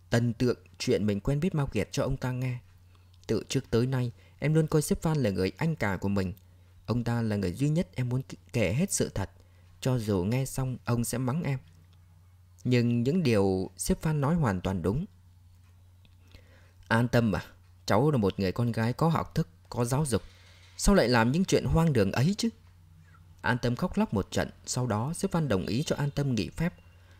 tần tượng chuyện mình quen biết Mao Kiệt cho ông ta nghe. Từ trước tới nay, em luôn coi Diếp Phan là người anh cả của mình. Ông ta là người duy nhất em muốn kể hết sự thật, cho dù nghe xong ông sẽ mắng em. Nhưng những điều Diếp Phan nói hoàn toàn đúng. An tâm à, cháu là một người con gái có học thức, có giáo dục. Sao lại làm những chuyện hoang đường ấy chứ? An Tâm khóc lóc một trận, sau đó Diệp Văn đồng ý cho An Tâm nghỉ phép.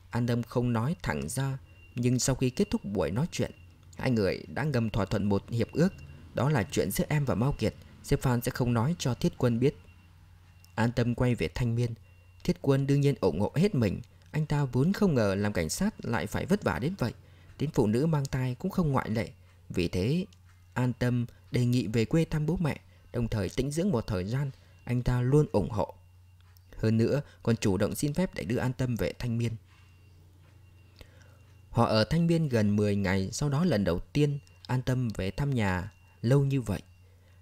An Tâm không nói thẳng ra, nhưng sau khi kết thúc buổi nói chuyện, hai người đã ngầm thỏa thuận một hiệp ước, đó là chuyện giữa em và Mao Kiệt, Diệp Văn sẽ không nói cho Thiết Quân biết. An Tâm quay về Thanh Miên, Thiết Quân đương nhiên ủng hộ hết mình, anh ta vốn không ngờ làm cảnh sát lại phải vất vả đến vậy, đến phụ nữ mang thai cũng không ngoại lệ. Vì thế, An Tâm đề nghị về quê thăm bố mẹ, đồng thời tĩnh dưỡng một thời gian, anh ta luôn ủng hộ. Hơn nữa, còn chủ động xin phép để đưa an tâm về Thanh Miên. Họ ở Thanh Biên gần 10 ngày sau đó lần đầu tiên an tâm về thăm nhà lâu như vậy.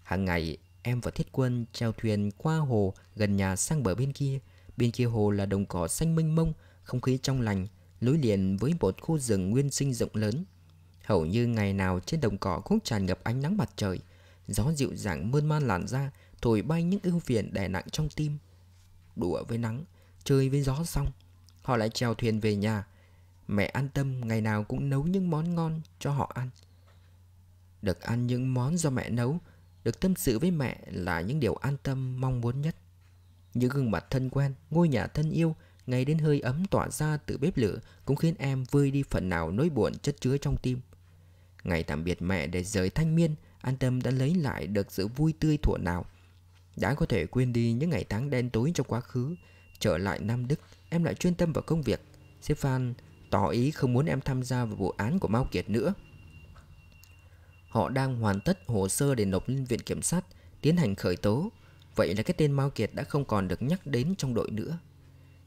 Hàng ngày em và Thiết Quân treo thuyền qua hồ gần nhà sang bờ bên kia. Bên kia hồ là đồng cỏ xanh mênh mông, không khí trong lành, lối liền với một khu rừng nguyên sinh rộng lớn. Hầu như ngày nào trên đồng cỏ cũng tràn ngập ánh nắng mặt trời, gió dịu dàng mơn man làn ra, thổi bay những ưu phiền đè nặng trong tim đùa với nắng, chơi với gió xong, họ lại chèo thuyền về nhà. Mẹ an tâm ngày nào cũng nấu những món ngon cho họ ăn. Được ăn những món do mẹ nấu, được tâm sự với mẹ là những điều an tâm mong muốn nhất. Những gương mặt thân quen, ngôi nhà thân yêu, ngày đến hơi ấm tỏa ra từ bếp lửa cũng khiến em vơi đi phần nào nỗi buồn chất chứa trong tim. Ngày tạm biệt mẹ để rời thanh miên, An Tâm đã lấy lại được sự vui tươi thuở nào đã có thể quên đi những ngày tháng đen tối trong quá khứ Trở lại Nam Đức Em lại chuyên tâm vào công việc Stefan tỏ ý không muốn em tham gia vào vụ án của Mao Kiệt nữa Họ đang hoàn tất hồ sơ để nộp lên viện kiểm sát Tiến hành khởi tố Vậy là cái tên Mao Kiệt đã không còn được nhắc đến trong đội nữa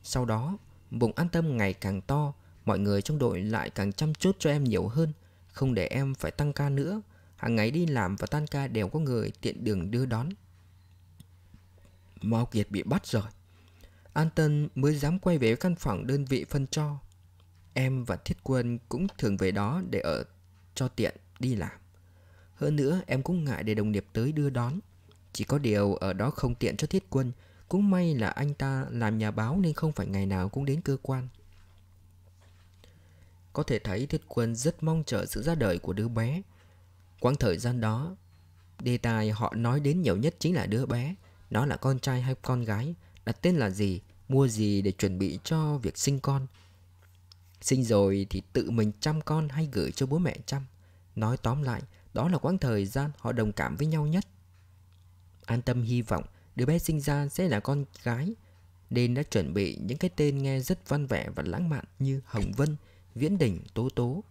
Sau đó bụng an tâm ngày càng to Mọi người trong đội lại càng chăm chút cho em nhiều hơn Không để em phải tăng ca nữa Hàng ngày đi làm và tan ca đều có người tiện đường đưa đón Mao Kiệt bị bắt rồi. An Tân mới dám quay về căn phòng đơn vị phân cho. Em và Thiết Quân cũng thường về đó để ở cho tiện đi làm. Hơn nữa em cũng ngại để đồng nghiệp tới đưa đón. Chỉ có điều ở đó không tiện cho Thiết Quân. Cũng may là anh ta làm nhà báo nên không phải ngày nào cũng đến cơ quan. Có thể thấy Thiết Quân rất mong chờ sự ra đời của đứa bé. Quãng thời gian đó, đề tài họ nói đến nhiều nhất chính là đứa bé đó là con trai hay con gái Đặt tên là gì Mua gì để chuẩn bị cho việc sinh con Sinh rồi thì tự mình chăm con hay gửi cho bố mẹ chăm Nói tóm lại Đó là quãng thời gian họ đồng cảm với nhau nhất An tâm hy vọng Đứa bé sinh ra sẽ là con gái Nên đã chuẩn bị những cái tên nghe rất văn vẻ và lãng mạn Như Hồng Vân, Viễn Đình, Tố Tố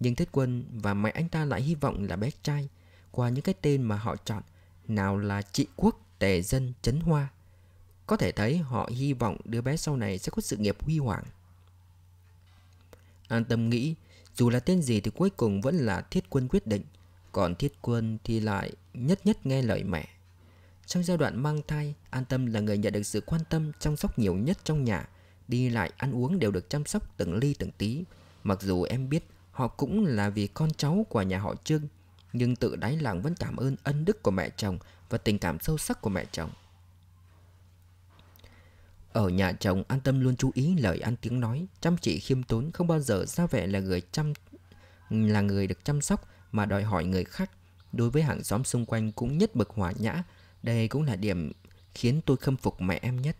Nhưng Thiết Quân và mẹ anh ta lại hy vọng là bé trai Qua những cái tên mà họ chọn Nào là Trị Quốc tề dân chấn hoa. Có thể thấy họ hy vọng đứa bé sau này sẽ có sự nghiệp huy hoàng. An tâm nghĩ, dù là tên gì thì cuối cùng vẫn là thiết quân quyết định, còn thiết quân thì lại nhất nhất nghe lời mẹ. Trong giai đoạn mang thai, An Tâm là người nhận được sự quan tâm chăm sóc nhiều nhất trong nhà, đi lại ăn uống đều được chăm sóc từng ly từng tí. Mặc dù em biết họ cũng là vì con cháu của nhà họ Trương, nhưng tự đáy lòng vẫn cảm ơn ân đức của mẹ chồng và tình cảm sâu sắc của mẹ chồng. Ở nhà chồng An Tâm luôn chú ý lời ăn tiếng nói, chăm chỉ khiêm tốn, không bao giờ ra vẻ là người chăm là người được chăm sóc mà đòi hỏi người khác. Đối với hàng xóm xung quanh cũng nhất bậc hòa nhã, đây cũng là điểm khiến tôi khâm phục mẹ em nhất.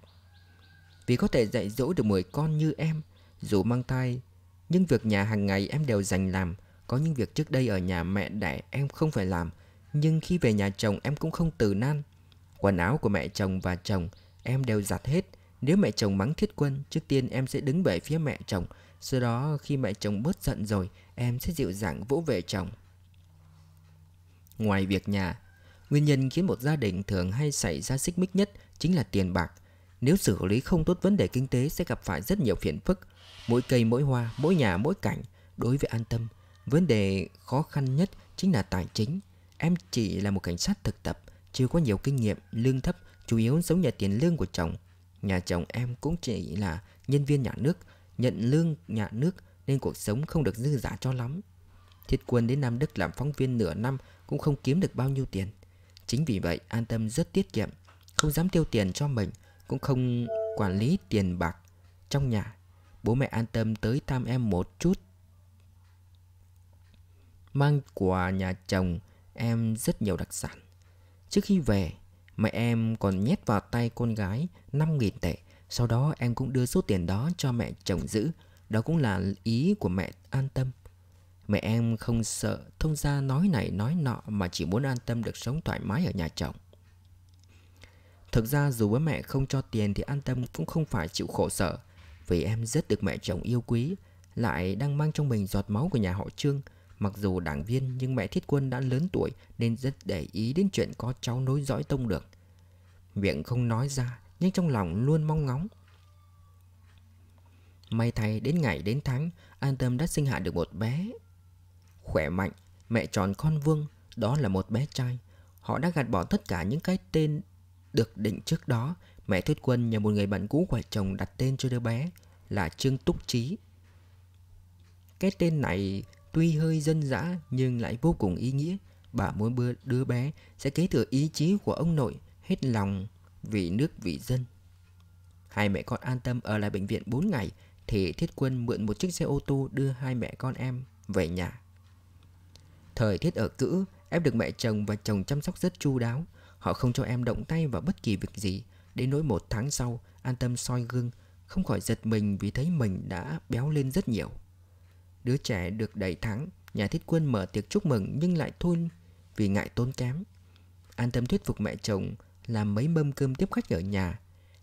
Vì có thể dạy dỗ được 10 con như em, dù mang thai, nhưng việc nhà hàng ngày em đều dành làm, có những việc trước đây ở nhà mẹ đẻ em không phải làm nhưng khi về nhà chồng em cũng không từ nan. Quần áo của mẹ chồng và chồng em đều giặt hết. Nếu mẹ chồng mắng thiết quân, trước tiên em sẽ đứng về phía mẹ chồng. Sau đó khi mẹ chồng bớt giận rồi, em sẽ dịu dàng vỗ về chồng. Ngoài việc nhà, nguyên nhân khiến một gia đình thường hay xảy ra xích mích nhất chính là tiền bạc. Nếu xử lý không tốt vấn đề kinh tế sẽ gặp phải rất nhiều phiền phức. Mỗi cây mỗi hoa, mỗi nhà mỗi cảnh, đối với an tâm, vấn đề khó khăn nhất chính là tài chính. Em chỉ là một cảnh sát thực tập, chưa có nhiều kinh nghiệm, lương thấp, chủ yếu sống nhờ tiền lương của chồng. Nhà chồng em cũng chỉ là nhân viên nhà nước, nhận lương nhà nước nên cuộc sống không được dư giả cho lắm. thiệt quân đến Nam Đức làm phóng viên nửa năm cũng không kiếm được bao nhiêu tiền. Chính vì vậy an tâm rất tiết kiệm, không dám tiêu tiền cho mình, cũng không quản lý tiền bạc trong nhà. Bố mẹ an tâm tới thăm em một chút. Mang quà nhà chồng em rất nhiều đặc sản. Trước khi về, mẹ em còn nhét vào tay con gái 5.000 tệ, sau đó em cũng đưa số tiền đó cho mẹ chồng giữ, đó cũng là ý của mẹ an tâm. Mẹ em không sợ thông gia nói này nói nọ mà chỉ muốn an tâm được sống thoải mái ở nhà chồng. Thực ra dù với mẹ không cho tiền thì an tâm cũng không phải chịu khổ sở, vì em rất được mẹ chồng yêu quý, lại đang mang trong mình giọt máu của nhà họ Trương – Mặc dù đảng viên nhưng mẹ thiết quân đã lớn tuổi nên rất để ý đến chuyện có cháu nối dõi tông được. Miệng không nói ra nhưng trong lòng luôn mong ngóng. May thay đến ngày đến tháng, An Tâm đã sinh hạ được một bé. Khỏe mạnh, mẹ tròn con vương, đó là một bé trai. Họ đã gạt bỏ tất cả những cái tên được định trước đó. Mẹ Thiết quân nhờ một người bạn cũ của chồng đặt tên cho đứa bé là Trương Túc Trí. Cái tên này Tuy hơi dân dã nhưng lại vô cùng ý nghĩa, bà muốn đứa bé sẽ kế thừa ý chí của ông nội hết lòng vì nước vì dân. Hai mẹ con an tâm ở lại bệnh viện 4 ngày thì Thiết Quân mượn một chiếc xe ô tô đưa hai mẹ con em về nhà. Thời thiết ở cữ, em được mẹ chồng và chồng chăm sóc rất chu đáo. Họ không cho em động tay vào bất kỳ việc gì. Đến nỗi một tháng sau, an tâm soi gương, không khỏi giật mình vì thấy mình đã béo lên rất nhiều. Đứa trẻ được đẩy thắng, nhà thiết quân mở tiệc chúc mừng nhưng lại thôi vì ngại tốn kém. An tâm thuyết phục mẹ chồng làm mấy mâm cơm tiếp khách ở nhà.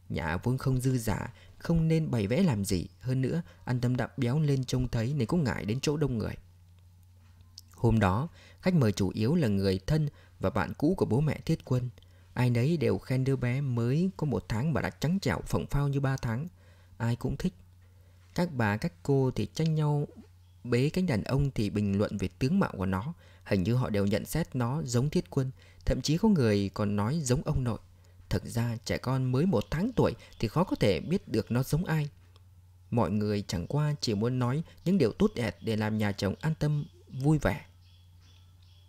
Nhà vốn không dư giả, không nên bày vẽ làm gì. Hơn nữa, an tâm đã béo lên trông thấy nên cũng ngại đến chỗ đông người. Hôm đó, khách mời chủ yếu là người thân và bạn cũ của bố mẹ thiết quân. Ai nấy đều khen đứa bé mới có một tháng mà đã trắng trẻo phỏng phao như ba tháng. Ai cũng thích. Các bà các cô thì tranh nhau bế cánh đàn ông thì bình luận về tướng mạo của nó Hình như họ đều nhận xét nó giống thiết quân Thậm chí có người còn nói giống ông nội Thật ra trẻ con mới một tháng tuổi thì khó có thể biết được nó giống ai Mọi người chẳng qua chỉ muốn nói những điều tốt đẹp để làm nhà chồng an tâm, vui vẻ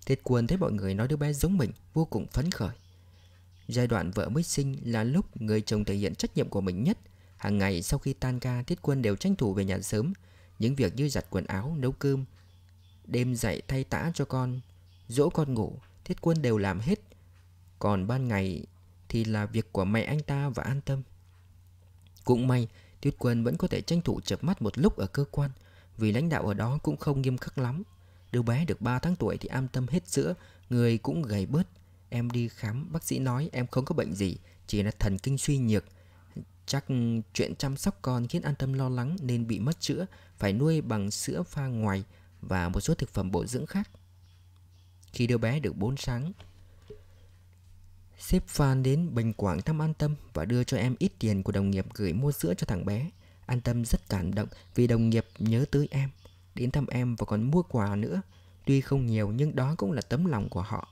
Thiết quân thấy mọi người nói đứa bé giống mình vô cùng phấn khởi Giai đoạn vợ mới sinh là lúc người chồng thể hiện trách nhiệm của mình nhất Hàng ngày sau khi tan ca, Thiết Quân đều tranh thủ về nhà sớm những việc như giặt quần áo, nấu cơm, đêm dậy thay tã cho con, dỗ con ngủ, thiết quân đều làm hết. Còn ban ngày thì là việc của mẹ anh ta và an tâm. Cũng may, thiết Quân vẫn có thể tranh thủ chập mắt một lúc ở cơ quan vì lãnh đạo ở đó cũng không nghiêm khắc lắm. Đứa bé được 3 tháng tuổi thì an tâm hết sữa, người cũng gầy bớt. Em đi khám, bác sĩ nói em không có bệnh gì, chỉ là thần kinh suy nhược. Chắc chuyện chăm sóc con khiến an tâm lo lắng nên bị mất sữa phải nuôi bằng sữa pha ngoài và một số thực phẩm bổ dưỡng khác. Khi đứa bé được 4 sáng, Sếp Phan đến Bình Quảng thăm An Tâm và đưa cho em ít tiền của đồng nghiệp gửi mua sữa cho thằng bé. An Tâm rất cảm động vì đồng nghiệp nhớ tới em, đến thăm em và còn mua quà nữa. Tuy không nhiều nhưng đó cũng là tấm lòng của họ.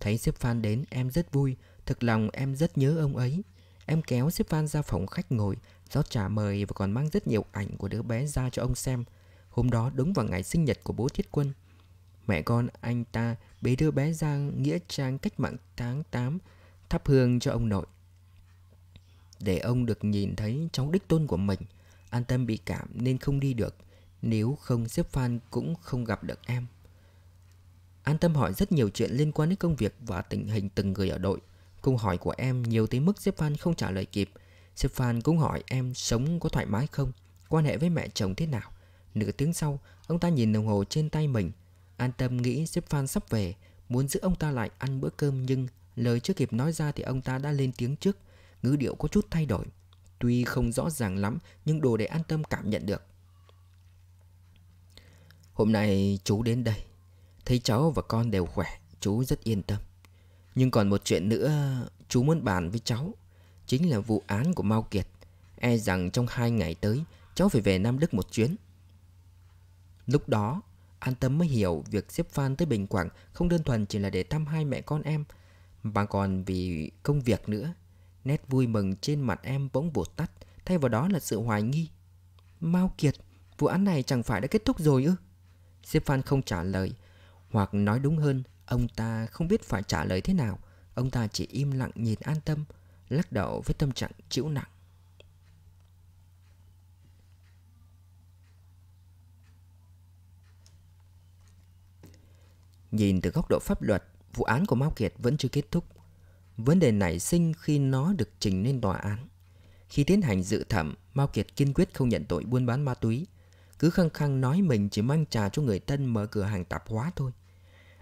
Thấy sếp Phan đến em rất vui, thực lòng em rất nhớ ông ấy. Em kéo sếp Phan ra phòng khách ngồi rót trà mời và còn mang rất nhiều ảnh của đứa bé ra cho ông xem. Hôm đó đúng vào ngày sinh nhật của bố thiết quân. Mẹ con anh ta bế đứa bé ra nghĩa trang cách mạng tháng 8 thắp hương cho ông nội. Để ông được nhìn thấy cháu đích tôn của mình, an tâm bị cảm nên không đi được. Nếu không xếp Phan cũng không gặp được em. An tâm hỏi rất nhiều chuyện liên quan đến công việc và tình hình từng người ở đội. Câu hỏi của em nhiều tới mức xếp Phan không trả lời kịp Stefan cũng hỏi em sống có thoải mái không, quan hệ với mẹ chồng thế nào. Nửa tiếng sau, ông ta nhìn đồng hồ trên tay mình. An tâm nghĩ Stefan sắp về, muốn giữ ông ta lại ăn bữa cơm nhưng lời chưa kịp nói ra thì ông ta đã lên tiếng trước, ngữ điệu có chút thay đổi. Tuy không rõ ràng lắm nhưng đồ để an tâm cảm nhận được. Hôm nay chú đến đây, thấy cháu và con đều khỏe, chú rất yên tâm. Nhưng còn một chuyện nữa chú muốn bàn với cháu chính là vụ án của Mao Kiệt. E rằng trong hai ngày tới, cháu phải về Nam Đức một chuyến. Lúc đó, An Tâm mới hiểu việc xếp Phan tới Bình Quảng không đơn thuần chỉ là để thăm hai mẹ con em, mà còn vì công việc nữa. Nét vui mừng trên mặt em bỗng vụt tắt, thay vào đó là sự hoài nghi. Mao Kiệt, vụ án này chẳng phải đã kết thúc rồi ư? Xếp Phan không trả lời, hoặc nói đúng hơn, ông ta không biết phải trả lời thế nào. Ông ta chỉ im lặng nhìn An Tâm, lắc đầu với tâm trạng chịu nặng. Nhìn từ góc độ pháp luật, vụ án của Mao Kiệt vẫn chưa kết thúc. Vấn đề nảy sinh khi nó được trình lên tòa án. Khi tiến hành dự thẩm, Mao Kiệt kiên quyết không nhận tội buôn bán ma túy, cứ khăng khăng nói mình chỉ mang trà cho người thân mở cửa hàng tạp hóa thôi.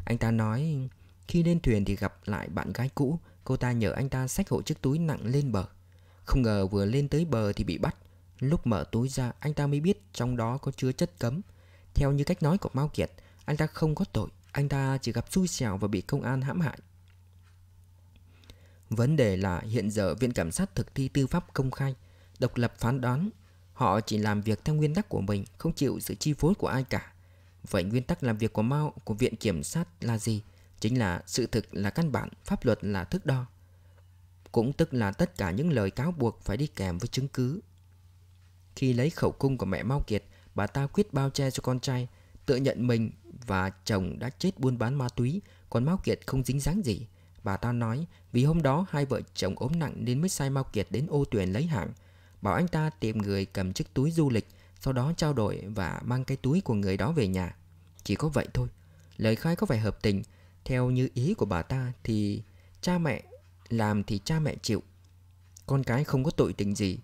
Anh ta nói khi lên thuyền thì gặp lại bạn gái cũ Cô ta nhờ anh ta xách hộ chiếc túi nặng lên bờ Không ngờ vừa lên tới bờ thì bị bắt Lúc mở túi ra anh ta mới biết trong đó có chứa chất cấm Theo như cách nói của Mao Kiệt Anh ta không có tội Anh ta chỉ gặp xui xẻo và bị công an hãm hại Vấn đề là hiện giờ Viện Cảnh sát thực thi tư pháp công khai Độc lập phán đoán Họ chỉ làm việc theo nguyên tắc của mình Không chịu sự chi phối của ai cả Vậy nguyên tắc làm việc của Mao Của Viện Kiểm sát là gì Chính là sự thực là căn bản, pháp luật là thước đo. Cũng tức là tất cả những lời cáo buộc phải đi kèm với chứng cứ. Khi lấy khẩu cung của mẹ Mao Kiệt, bà ta quyết bao che cho con trai, tự nhận mình và chồng đã chết buôn bán ma túy, còn Mao Kiệt không dính dáng gì. Bà ta nói vì hôm đó hai vợ chồng ốm nặng nên mới sai Mao Kiệt đến ô tuyển lấy hàng. Bảo anh ta tìm người cầm chiếc túi du lịch, sau đó trao đổi và mang cái túi của người đó về nhà. Chỉ có vậy thôi. Lời khai có vẻ hợp tình theo như ý của bà ta thì cha mẹ làm thì cha mẹ chịu. Con cái không có tội tình gì.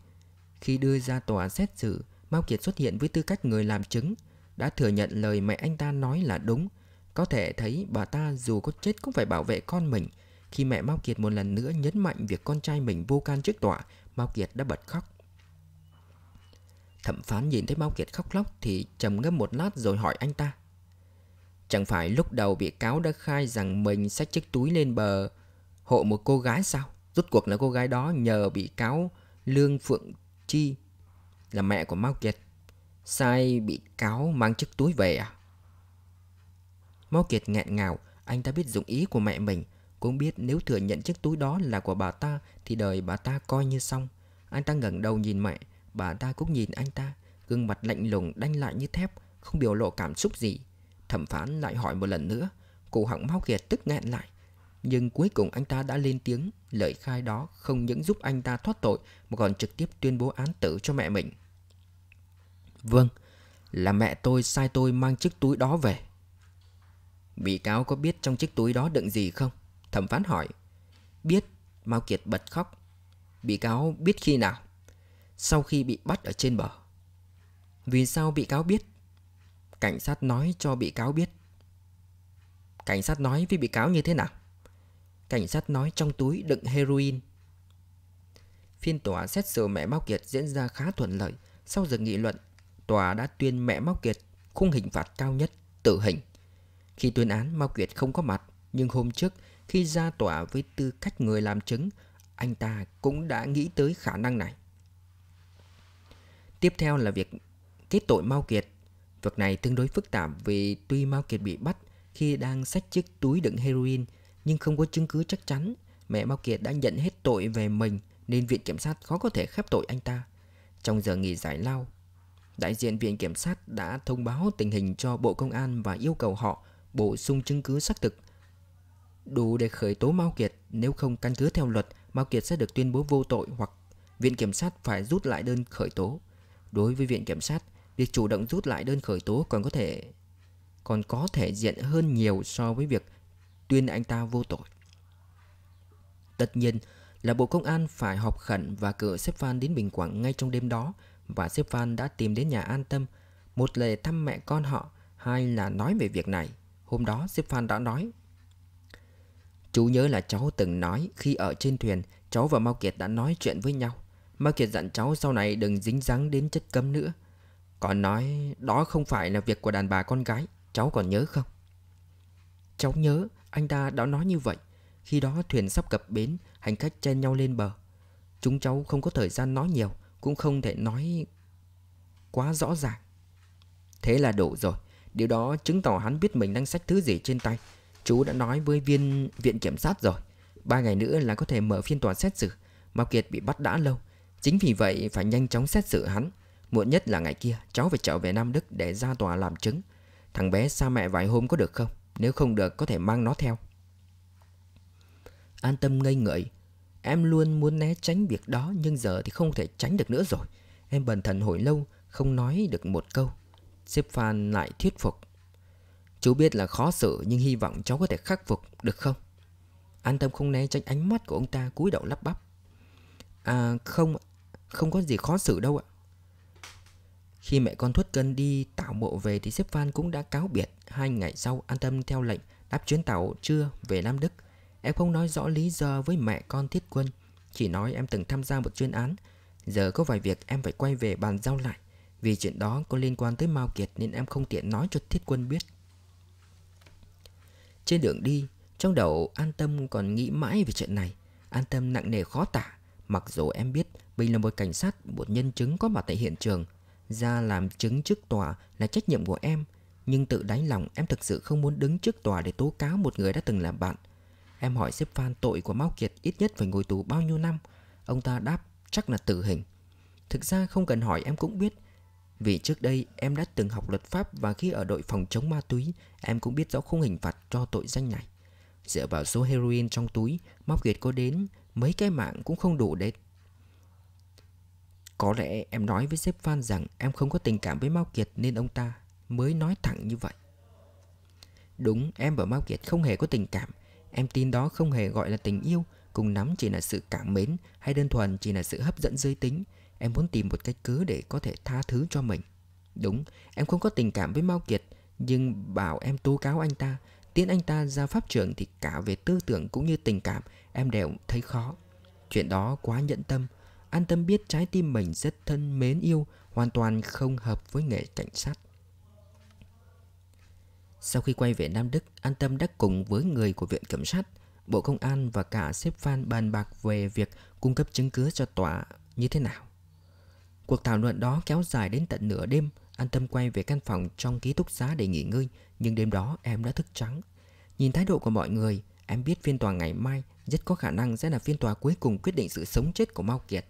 Khi đưa ra tòa xét xử, Mao Kiệt xuất hiện với tư cách người làm chứng, đã thừa nhận lời mẹ anh ta nói là đúng. Có thể thấy bà ta dù có chết cũng phải bảo vệ con mình. Khi mẹ Mao Kiệt một lần nữa nhấn mạnh việc con trai mình vô can trước tòa, Mao Kiệt đã bật khóc. Thẩm phán nhìn thấy Mao Kiệt khóc lóc thì trầm ngâm một lát rồi hỏi anh ta. Chẳng phải lúc đầu bị cáo đã khai rằng mình xách chiếc túi lên bờ hộ một cô gái sao? Rốt cuộc là cô gái đó nhờ bị cáo Lương Phượng Chi là mẹ của Mao Kiệt. Sai bị cáo mang chiếc túi về à? Mao Kiệt nghẹn ngào, anh ta biết dụng ý của mẹ mình, cũng biết nếu thừa nhận chiếc túi đó là của bà ta thì đời bà ta coi như xong. Anh ta ngẩng đầu nhìn mẹ, bà ta cũng nhìn anh ta, gương mặt lạnh lùng đanh lại như thép, không biểu lộ cảm xúc gì. Thẩm phán lại hỏi một lần nữa Cụ họng Mao Kiệt tức nghẹn lại Nhưng cuối cùng anh ta đã lên tiếng Lời khai đó không những giúp anh ta thoát tội Mà còn trực tiếp tuyên bố án tử cho mẹ mình Vâng Là mẹ tôi sai tôi mang chiếc túi đó về Bị cáo có biết trong chiếc túi đó đựng gì không? Thẩm phán hỏi Biết Mao Kiệt bật khóc Bị cáo biết khi nào? Sau khi bị bắt ở trên bờ Vì sao bị cáo biết? Cảnh sát nói cho bị cáo biết Cảnh sát nói với bị cáo như thế nào? Cảnh sát nói trong túi đựng heroin Phiên tòa xét xử mẹ Mao Kiệt diễn ra khá thuận lợi Sau giờ nghị luận Tòa đã tuyên mẹ Mao Kiệt khung hình phạt cao nhất tử hình Khi tuyên án Mao Kiệt không có mặt Nhưng hôm trước khi ra tòa với tư cách người làm chứng Anh ta cũng đã nghĩ tới khả năng này Tiếp theo là việc kết tội Mao Kiệt Việc này tương đối phức tạp vì tuy Mao Kiệt bị bắt khi đang xách chiếc túi đựng heroin nhưng không có chứng cứ chắc chắn mẹ Mao Kiệt đã nhận hết tội về mình nên viện kiểm sát khó có thể khép tội anh ta. Trong giờ nghỉ giải lao, đại diện viện kiểm sát đã thông báo tình hình cho Bộ Công an và yêu cầu họ bổ sung chứng cứ xác thực đủ để khởi tố Mao Kiệt nếu không căn cứ theo luật Mao Kiệt sẽ được tuyên bố vô tội hoặc viện kiểm sát phải rút lại đơn khởi tố. Đối với viện kiểm sát, Việc chủ động rút lại đơn khởi tố còn có thể còn có thể diện hơn nhiều so với việc tuyên anh ta vô tội. Tất nhiên là Bộ Công an phải họp khẩn và cử xếp Phan đến Bình Quảng ngay trong đêm đó và xếp Phan đã tìm đến nhà an tâm. Một là thăm mẹ con họ, hai là nói về việc này. Hôm đó xếp Phan đã nói. Chú nhớ là cháu từng nói khi ở trên thuyền cháu và Mao Kiệt đã nói chuyện với nhau. Mao Kiệt dặn cháu sau này đừng dính dáng đến chất cấm nữa. Còn nói đó không phải là việc của đàn bà con gái Cháu còn nhớ không Cháu nhớ anh ta đã nói như vậy Khi đó thuyền sắp cập bến Hành khách chen nhau lên bờ Chúng cháu không có thời gian nói nhiều Cũng không thể nói quá rõ ràng Thế là đủ rồi Điều đó chứng tỏ hắn biết mình đang sách thứ gì trên tay Chú đã nói với viên viện kiểm sát rồi Ba ngày nữa là có thể mở phiên tòa xét xử Mao Kiệt bị bắt đã lâu Chính vì vậy phải nhanh chóng xét xử hắn Muộn nhất là ngày kia cháu phải trở về Nam Đức để ra tòa làm chứng Thằng bé xa mẹ vài hôm có được không? Nếu không được có thể mang nó theo An tâm ngây ngợi Em luôn muốn né tránh việc đó nhưng giờ thì không thể tránh được nữa rồi Em bần thần hồi lâu không nói được một câu Sếp Phan lại thuyết phục Chú biết là khó xử nhưng hy vọng cháu có thể khắc phục được không? An tâm không né tránh ánh mắt của ông ta cúi đầu lắp bắp À không, không có gì khó xử đâu ạ khi mẹ con Thuất Cân đi tảo mộ về thì xếp Phan cũng đã cáo biệt. Hai ngày sau, an tâm theo lệnh đáp chuyến tàu trưa về Nam Đức. Em không nói rõ lý do với mẹ con Thiết Quân, chỉ nói em từng tham gia một chuyên án. Giờ có vài việc em phải quay về bàn giao lại. Vì chuyện đó có liên quan tới Mao Kiệt nên em không tiện nói cho Thiết Quân biết. Trên đường đi, trong đầu An Tâm còn nghĩ mãi về chuyện này. An Tâm nặng nề khó tả, mặc dù em biết mình là một cảnh sát, một nhân chứng có mặt tại hiện trường, ra làm chứng trước tòa là trách nhiệm của em Nhưng tự đáy lòng em thực sự không muốn đứng trước tòa để tố cáo một người đã từng làm bạn Em hỏi xếp Phan tội của Mao Kiệt ít nhất phải ngồi tù bao nhiêu năm Ông ta đáp chắc là tử hình Thực ra không cần hỏi em cũng biết Vì trước đây em đã từng học luật pháp Và khi ở đội phòng chống ma túy Em cũng biết rõ khung hình phạt cho tội danh này Dựa vào số heroin trong túi Mao Kiệt có đến Mấy cái mạng cũng không đủ để có lẽ em nói với sếp Phan rằng em không có tình cảm với Mao Kiệt nên ông ta mới nói thẳng như vậy. Đúng, em và Mao Kiệt không hề có tình cảm. Em tin đó không hề gọi là tình yêu, cùng nắm chỉ là sự cảm mến hay đơn thuần chỉ là sự hấp dẫn giới tính. Em muốn tìm một cách cứ để có thể tha thứ cho mình. Đúng, em không có tình cảm với Mao Kiệt, nhưng bảo em tố cáo anh ta, tiến anh ta ra pháp trường thì cả về tư tưởng cũng như tình cảm em đều thấy khó. Chuyện đó quá nhẫn tâm, An Tâm biết trái tim mình rất thân mến yêu, hoàn toàn không hợp với nghề cảnh sát. Sau khi quay về Nam Đức, An Tâm đã cùng với người của Viện Kiểm sát, Bộ Công an và cả sếp Phan bàn bạc về việc cung cấp chứng cứ cho tòa như thế nào. Cuộc thảo luận đó kéo dài đến tận nửa đêm, An Tâm quay về căn phòng trong ký túc xá để nghỉ ngơi, nhưng đêm đó em đã thức trắng. Nhìn thái độ của mọi người, em biết phiên tòa ngày mai rất có khả năng sẽ là phiên tòa cuối cùng quyết định sự sống chết của Mao Kiệt.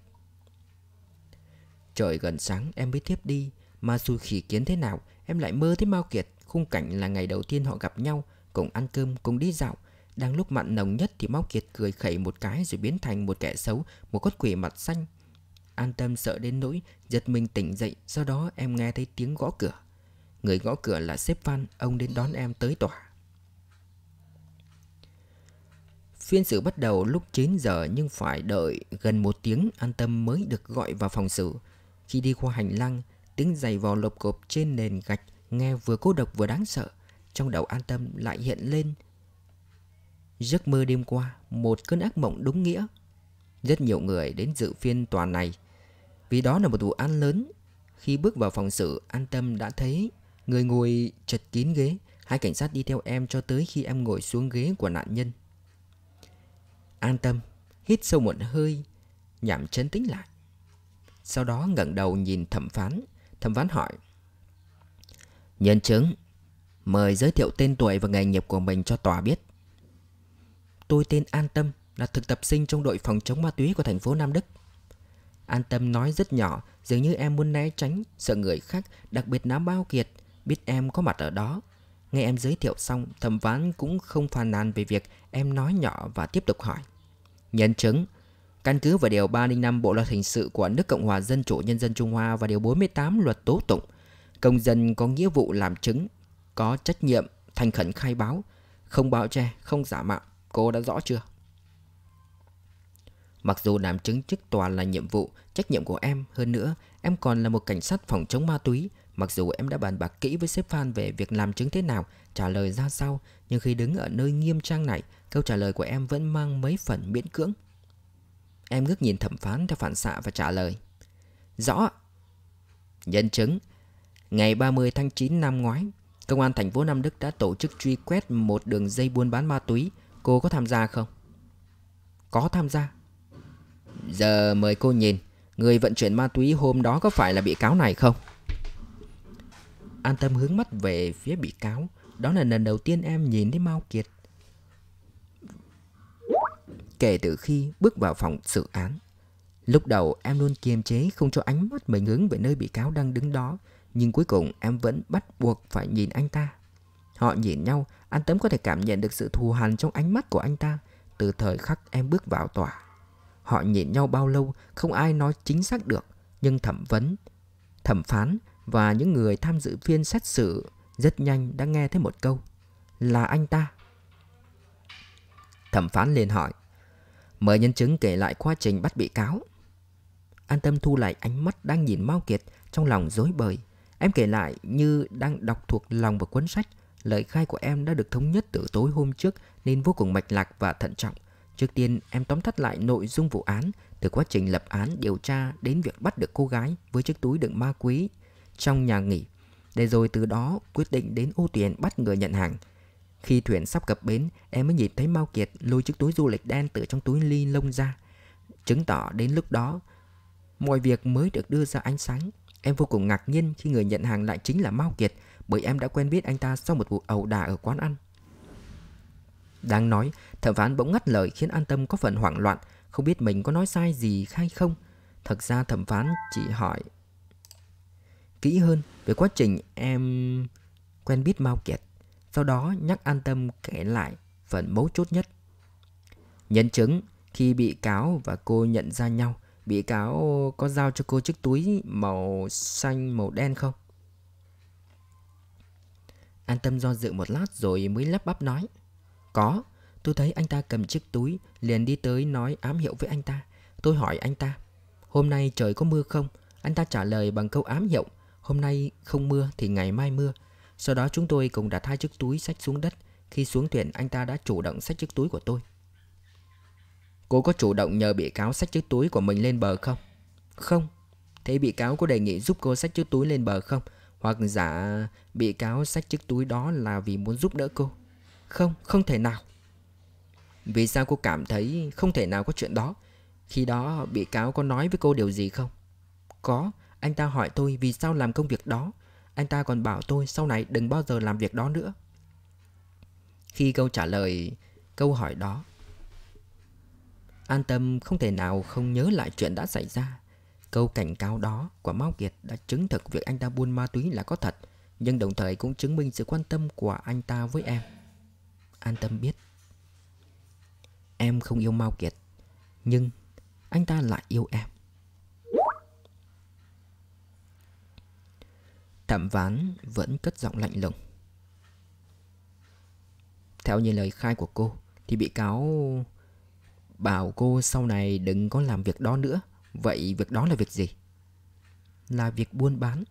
Trời gần sáng em mới tiếp đi Mà dù khỉ kiến thế nào Em lại mơ thấy Mao Kiệt Khung cảnh là ngày đầu tiên họ gặp nhau Cùng ăn cơm, cùng đi dạo Đang lúc mặn nồng nhất thì Mao Kiệt cười khẩy một cái Rồi biến thành một kẻ xấu Một con quỷ mặt xanh An tâm sợ đến nỗi Giật mình tỉnh dậy Sau đó em nghe thấy tiếng gõ cửa Người gõ cửa là sếp Phan Ông đến đón em tới tòa Phiên xử bắt đầu lúc 9 giờ nhưng phải đợi gần một tiếng an tâm mới được gọi vào phòng xử. Khi đi qua hành lang, tiếng giày vò lộp cộp trên nền gạch nghe vừa cô độc vừa đáng sợ. Trong đầu an tâm lại hiện lên giấc mơ đêm qua, một cơn ác mộng đúng nghĩa. Rất nhiều người đến dự phiên tòa này. Vì đó là một vụ án lớn. Khi bước vào phòng xử, an tâm đã thấy người ngồi chật kín ghế. Hai cảnh sát đi theo em cho tới khi em ngồi xuống ghế của nạn nhân. An tâm, hít sâu một hơi, nhảm chấn tĩnh lại. Sau đó ngẩng đầu nhìn thẩm phán Thẩm phán hỏi Nhân chứng Mời giới thiệu tên tuổi và nghề nghiệp của mình cho tòa biết Tôi tên An Tâm Là thực tập sinh trong đội phòng chống ma túy của thành phố Nam Đức An Tâm nói rất nhỏ Dường như em muốn né tránh Sợ người khác Đặc biệt nám bao kiệt Biết em có mặt ở đó Nghe em giới thiệu xong Thẩm phán cũng không phàn nàn về việc Em nói nhỏ và tiếp tục hỏi Nhân chứng Căn cứ vào Điều 305 Bộ Luật Hình sự của nước Cộng hòa Dân chủ Nhân dân Trung Hoa và Điều 48 Luật Tố Tụng, công dân có nghĩa vụ làm chứng, có trách nhiệm, thành khẩn khai báo, không bao che, không giả mạo. Cô đã rõ chưa? Mặc dù làm chứng trước tòa là nhiệm vụ, trách nhiệm của em, hơn nữa, em còn là một cảnh sát phòng chống ma túy. Mặc dù em đã bàn bạc kỹ với sếp Phan về việc làm chứng thế nào, trả lời ra sao, nhưng khi đứng ở nơi nghiêm trang này, câu trả lời của em vẫn mang mấy phần miễn cưỡng. Em ngước nhìn thẩm phán theo phản xạ và trả lời Rõ Nhân chứng Ngày 30 tháng 9 năm ngoái Công an thành phố Nam Đức đã tổ chức truy quét một đường dây buôn bán ma túy Cô có tham gia không? Có tham gia Giờ mời cô nhìn Người vận chuyển ma túy hôm đó có phải là bị cáo này không? An tâm hướng mắt về phía bị cáo Đó là lần đầu tiên em nhìn thấy Mao Kiệt kể từ khi bước vào phòng xử án. Lúc đầu em luôn kiềm chế không cho ánh mắt mình hướng về nơi bị cáo đang đứng đó, nhưng cuối cùng em vẫn bắt buộc phải nhìn anh ta. Họ nhìn nhau, An Tấm có thể cảm nhận được sự thù hằn trong ánh mắt của anh ta từ thời khắc em bước vào tòa. Họ nhìn nhau bao lâu không ai nói chính xác được, nhưng thẩm vấn, thẩm phán và những người tham dự phiên xét xử rất nhanh đã nghe thấy một câu là anh ta. Thẩm phán liền hỏi mời nhân chứng kể lại quá trình bắt bị cáo. An tâm thu lại ánh mắt đang nhìn Mao Kiệt trong lòng dối bời. Em kể lại như đang đọc thuộc lòng một cuốn sách. Lời khai của em đã được thống nhất từ tối hôm trước nên vô cùng mạch lạc và thận trọng. Trước tiên, em tóm tắt lại nội dung vụ án từ quá trình lập án điều tra đến việc bắt được cô gái với chiếc túi đựng ma quý trong nhà nghỉ. Để rồi từ đó quyết định đến ô tuyển bắt người nhận hàng – khi thuyền sắp cập bến, em mới nhìn thấy Mao Kiệt lôi chiếc túi du lịch đen từ trong túi ly lông ra. Chứng tỏ đến lúc đó, mọi việc mới được đưa ra ánh sáng. Em vô cùng ngạc nhiên khi người nhận hàng lại chính là Mao Kiệt bởi em đã quen biết anh ta sau một vụ ẩu đả ở quán ăn. Đáng nói, thẩm phán bỗng ngắt lời khiến An Tâm có phần hoảng loạn, không biết mình có nói sai gì hay không. Thật ra thẩm phán chỉ hỏi kỹ hơn về quá trình em quen biết Mao Kiệt. Sau đó nhắc an tâm kể lại phần mấu chốt nhất. Nhân chứng khi bị cáo và cô nhận ra nhau, bị cáo có giao cho cô chiếc túi màu xanh màu đen không? An tâm do dự một lát rồi mới lắp bắp nói. Có, tôi thấy anh ta cầm chiếc túi, liền đi tới nói ám hiệu với anh ta. Tôi hỏi anh ta, hôm nay trời có mưa không? Anh ta trả lời bằng câu ám hiệu, hôm nay không mưa thì ngày mai mưa, sau đó chúng tôi cùng đặt hai chiếc túi sách xuống đất. Khi xuống thuyền anh ta đã chủ động sách chiếc túi của tôi. Cô có chủ động nhờ bị cáo sách chiếc túi của mình lên bờ không? Không. Thế bị cáo có đề nghị giúp cô sách chiếc túi lên bờ không? Hoặc giả bị cáo sách chiếc túi đó là vì muốn giúp đỡ cô? Không, không thể nào. Vì sao cô cảm thấy không thể nào có chuyện đó? Khi đó bị cáo có nói với cô điều gì không? Có, anh ta hỏi tôi vì sao làm công việc đó anh ta còn bảo tôi sau này đừng bao giờ làm việc đó nữa Khi câu trả lời câu hỏi đó An tâm không thể nào không nhớ lại chuyện đã xảy ra Câu cảnh cáo đó của Mao Kiệt đã chứng thực việc anh ta buôn ma túy là có thật Nhưng đồng thời cũng chứng minh sự quan tâm của anh ta với em An tâm biết Em không yêu Mao Kiệt Nhưng anh ta lại yêu em Thẩm ván vẫn cất giọng lạnh lùng Theo như lời khai của cô Thì bị cáo bảo cô sau này đừng có làm việc đó nữa Vậy việc đó là việc gì? Là việc buôn bán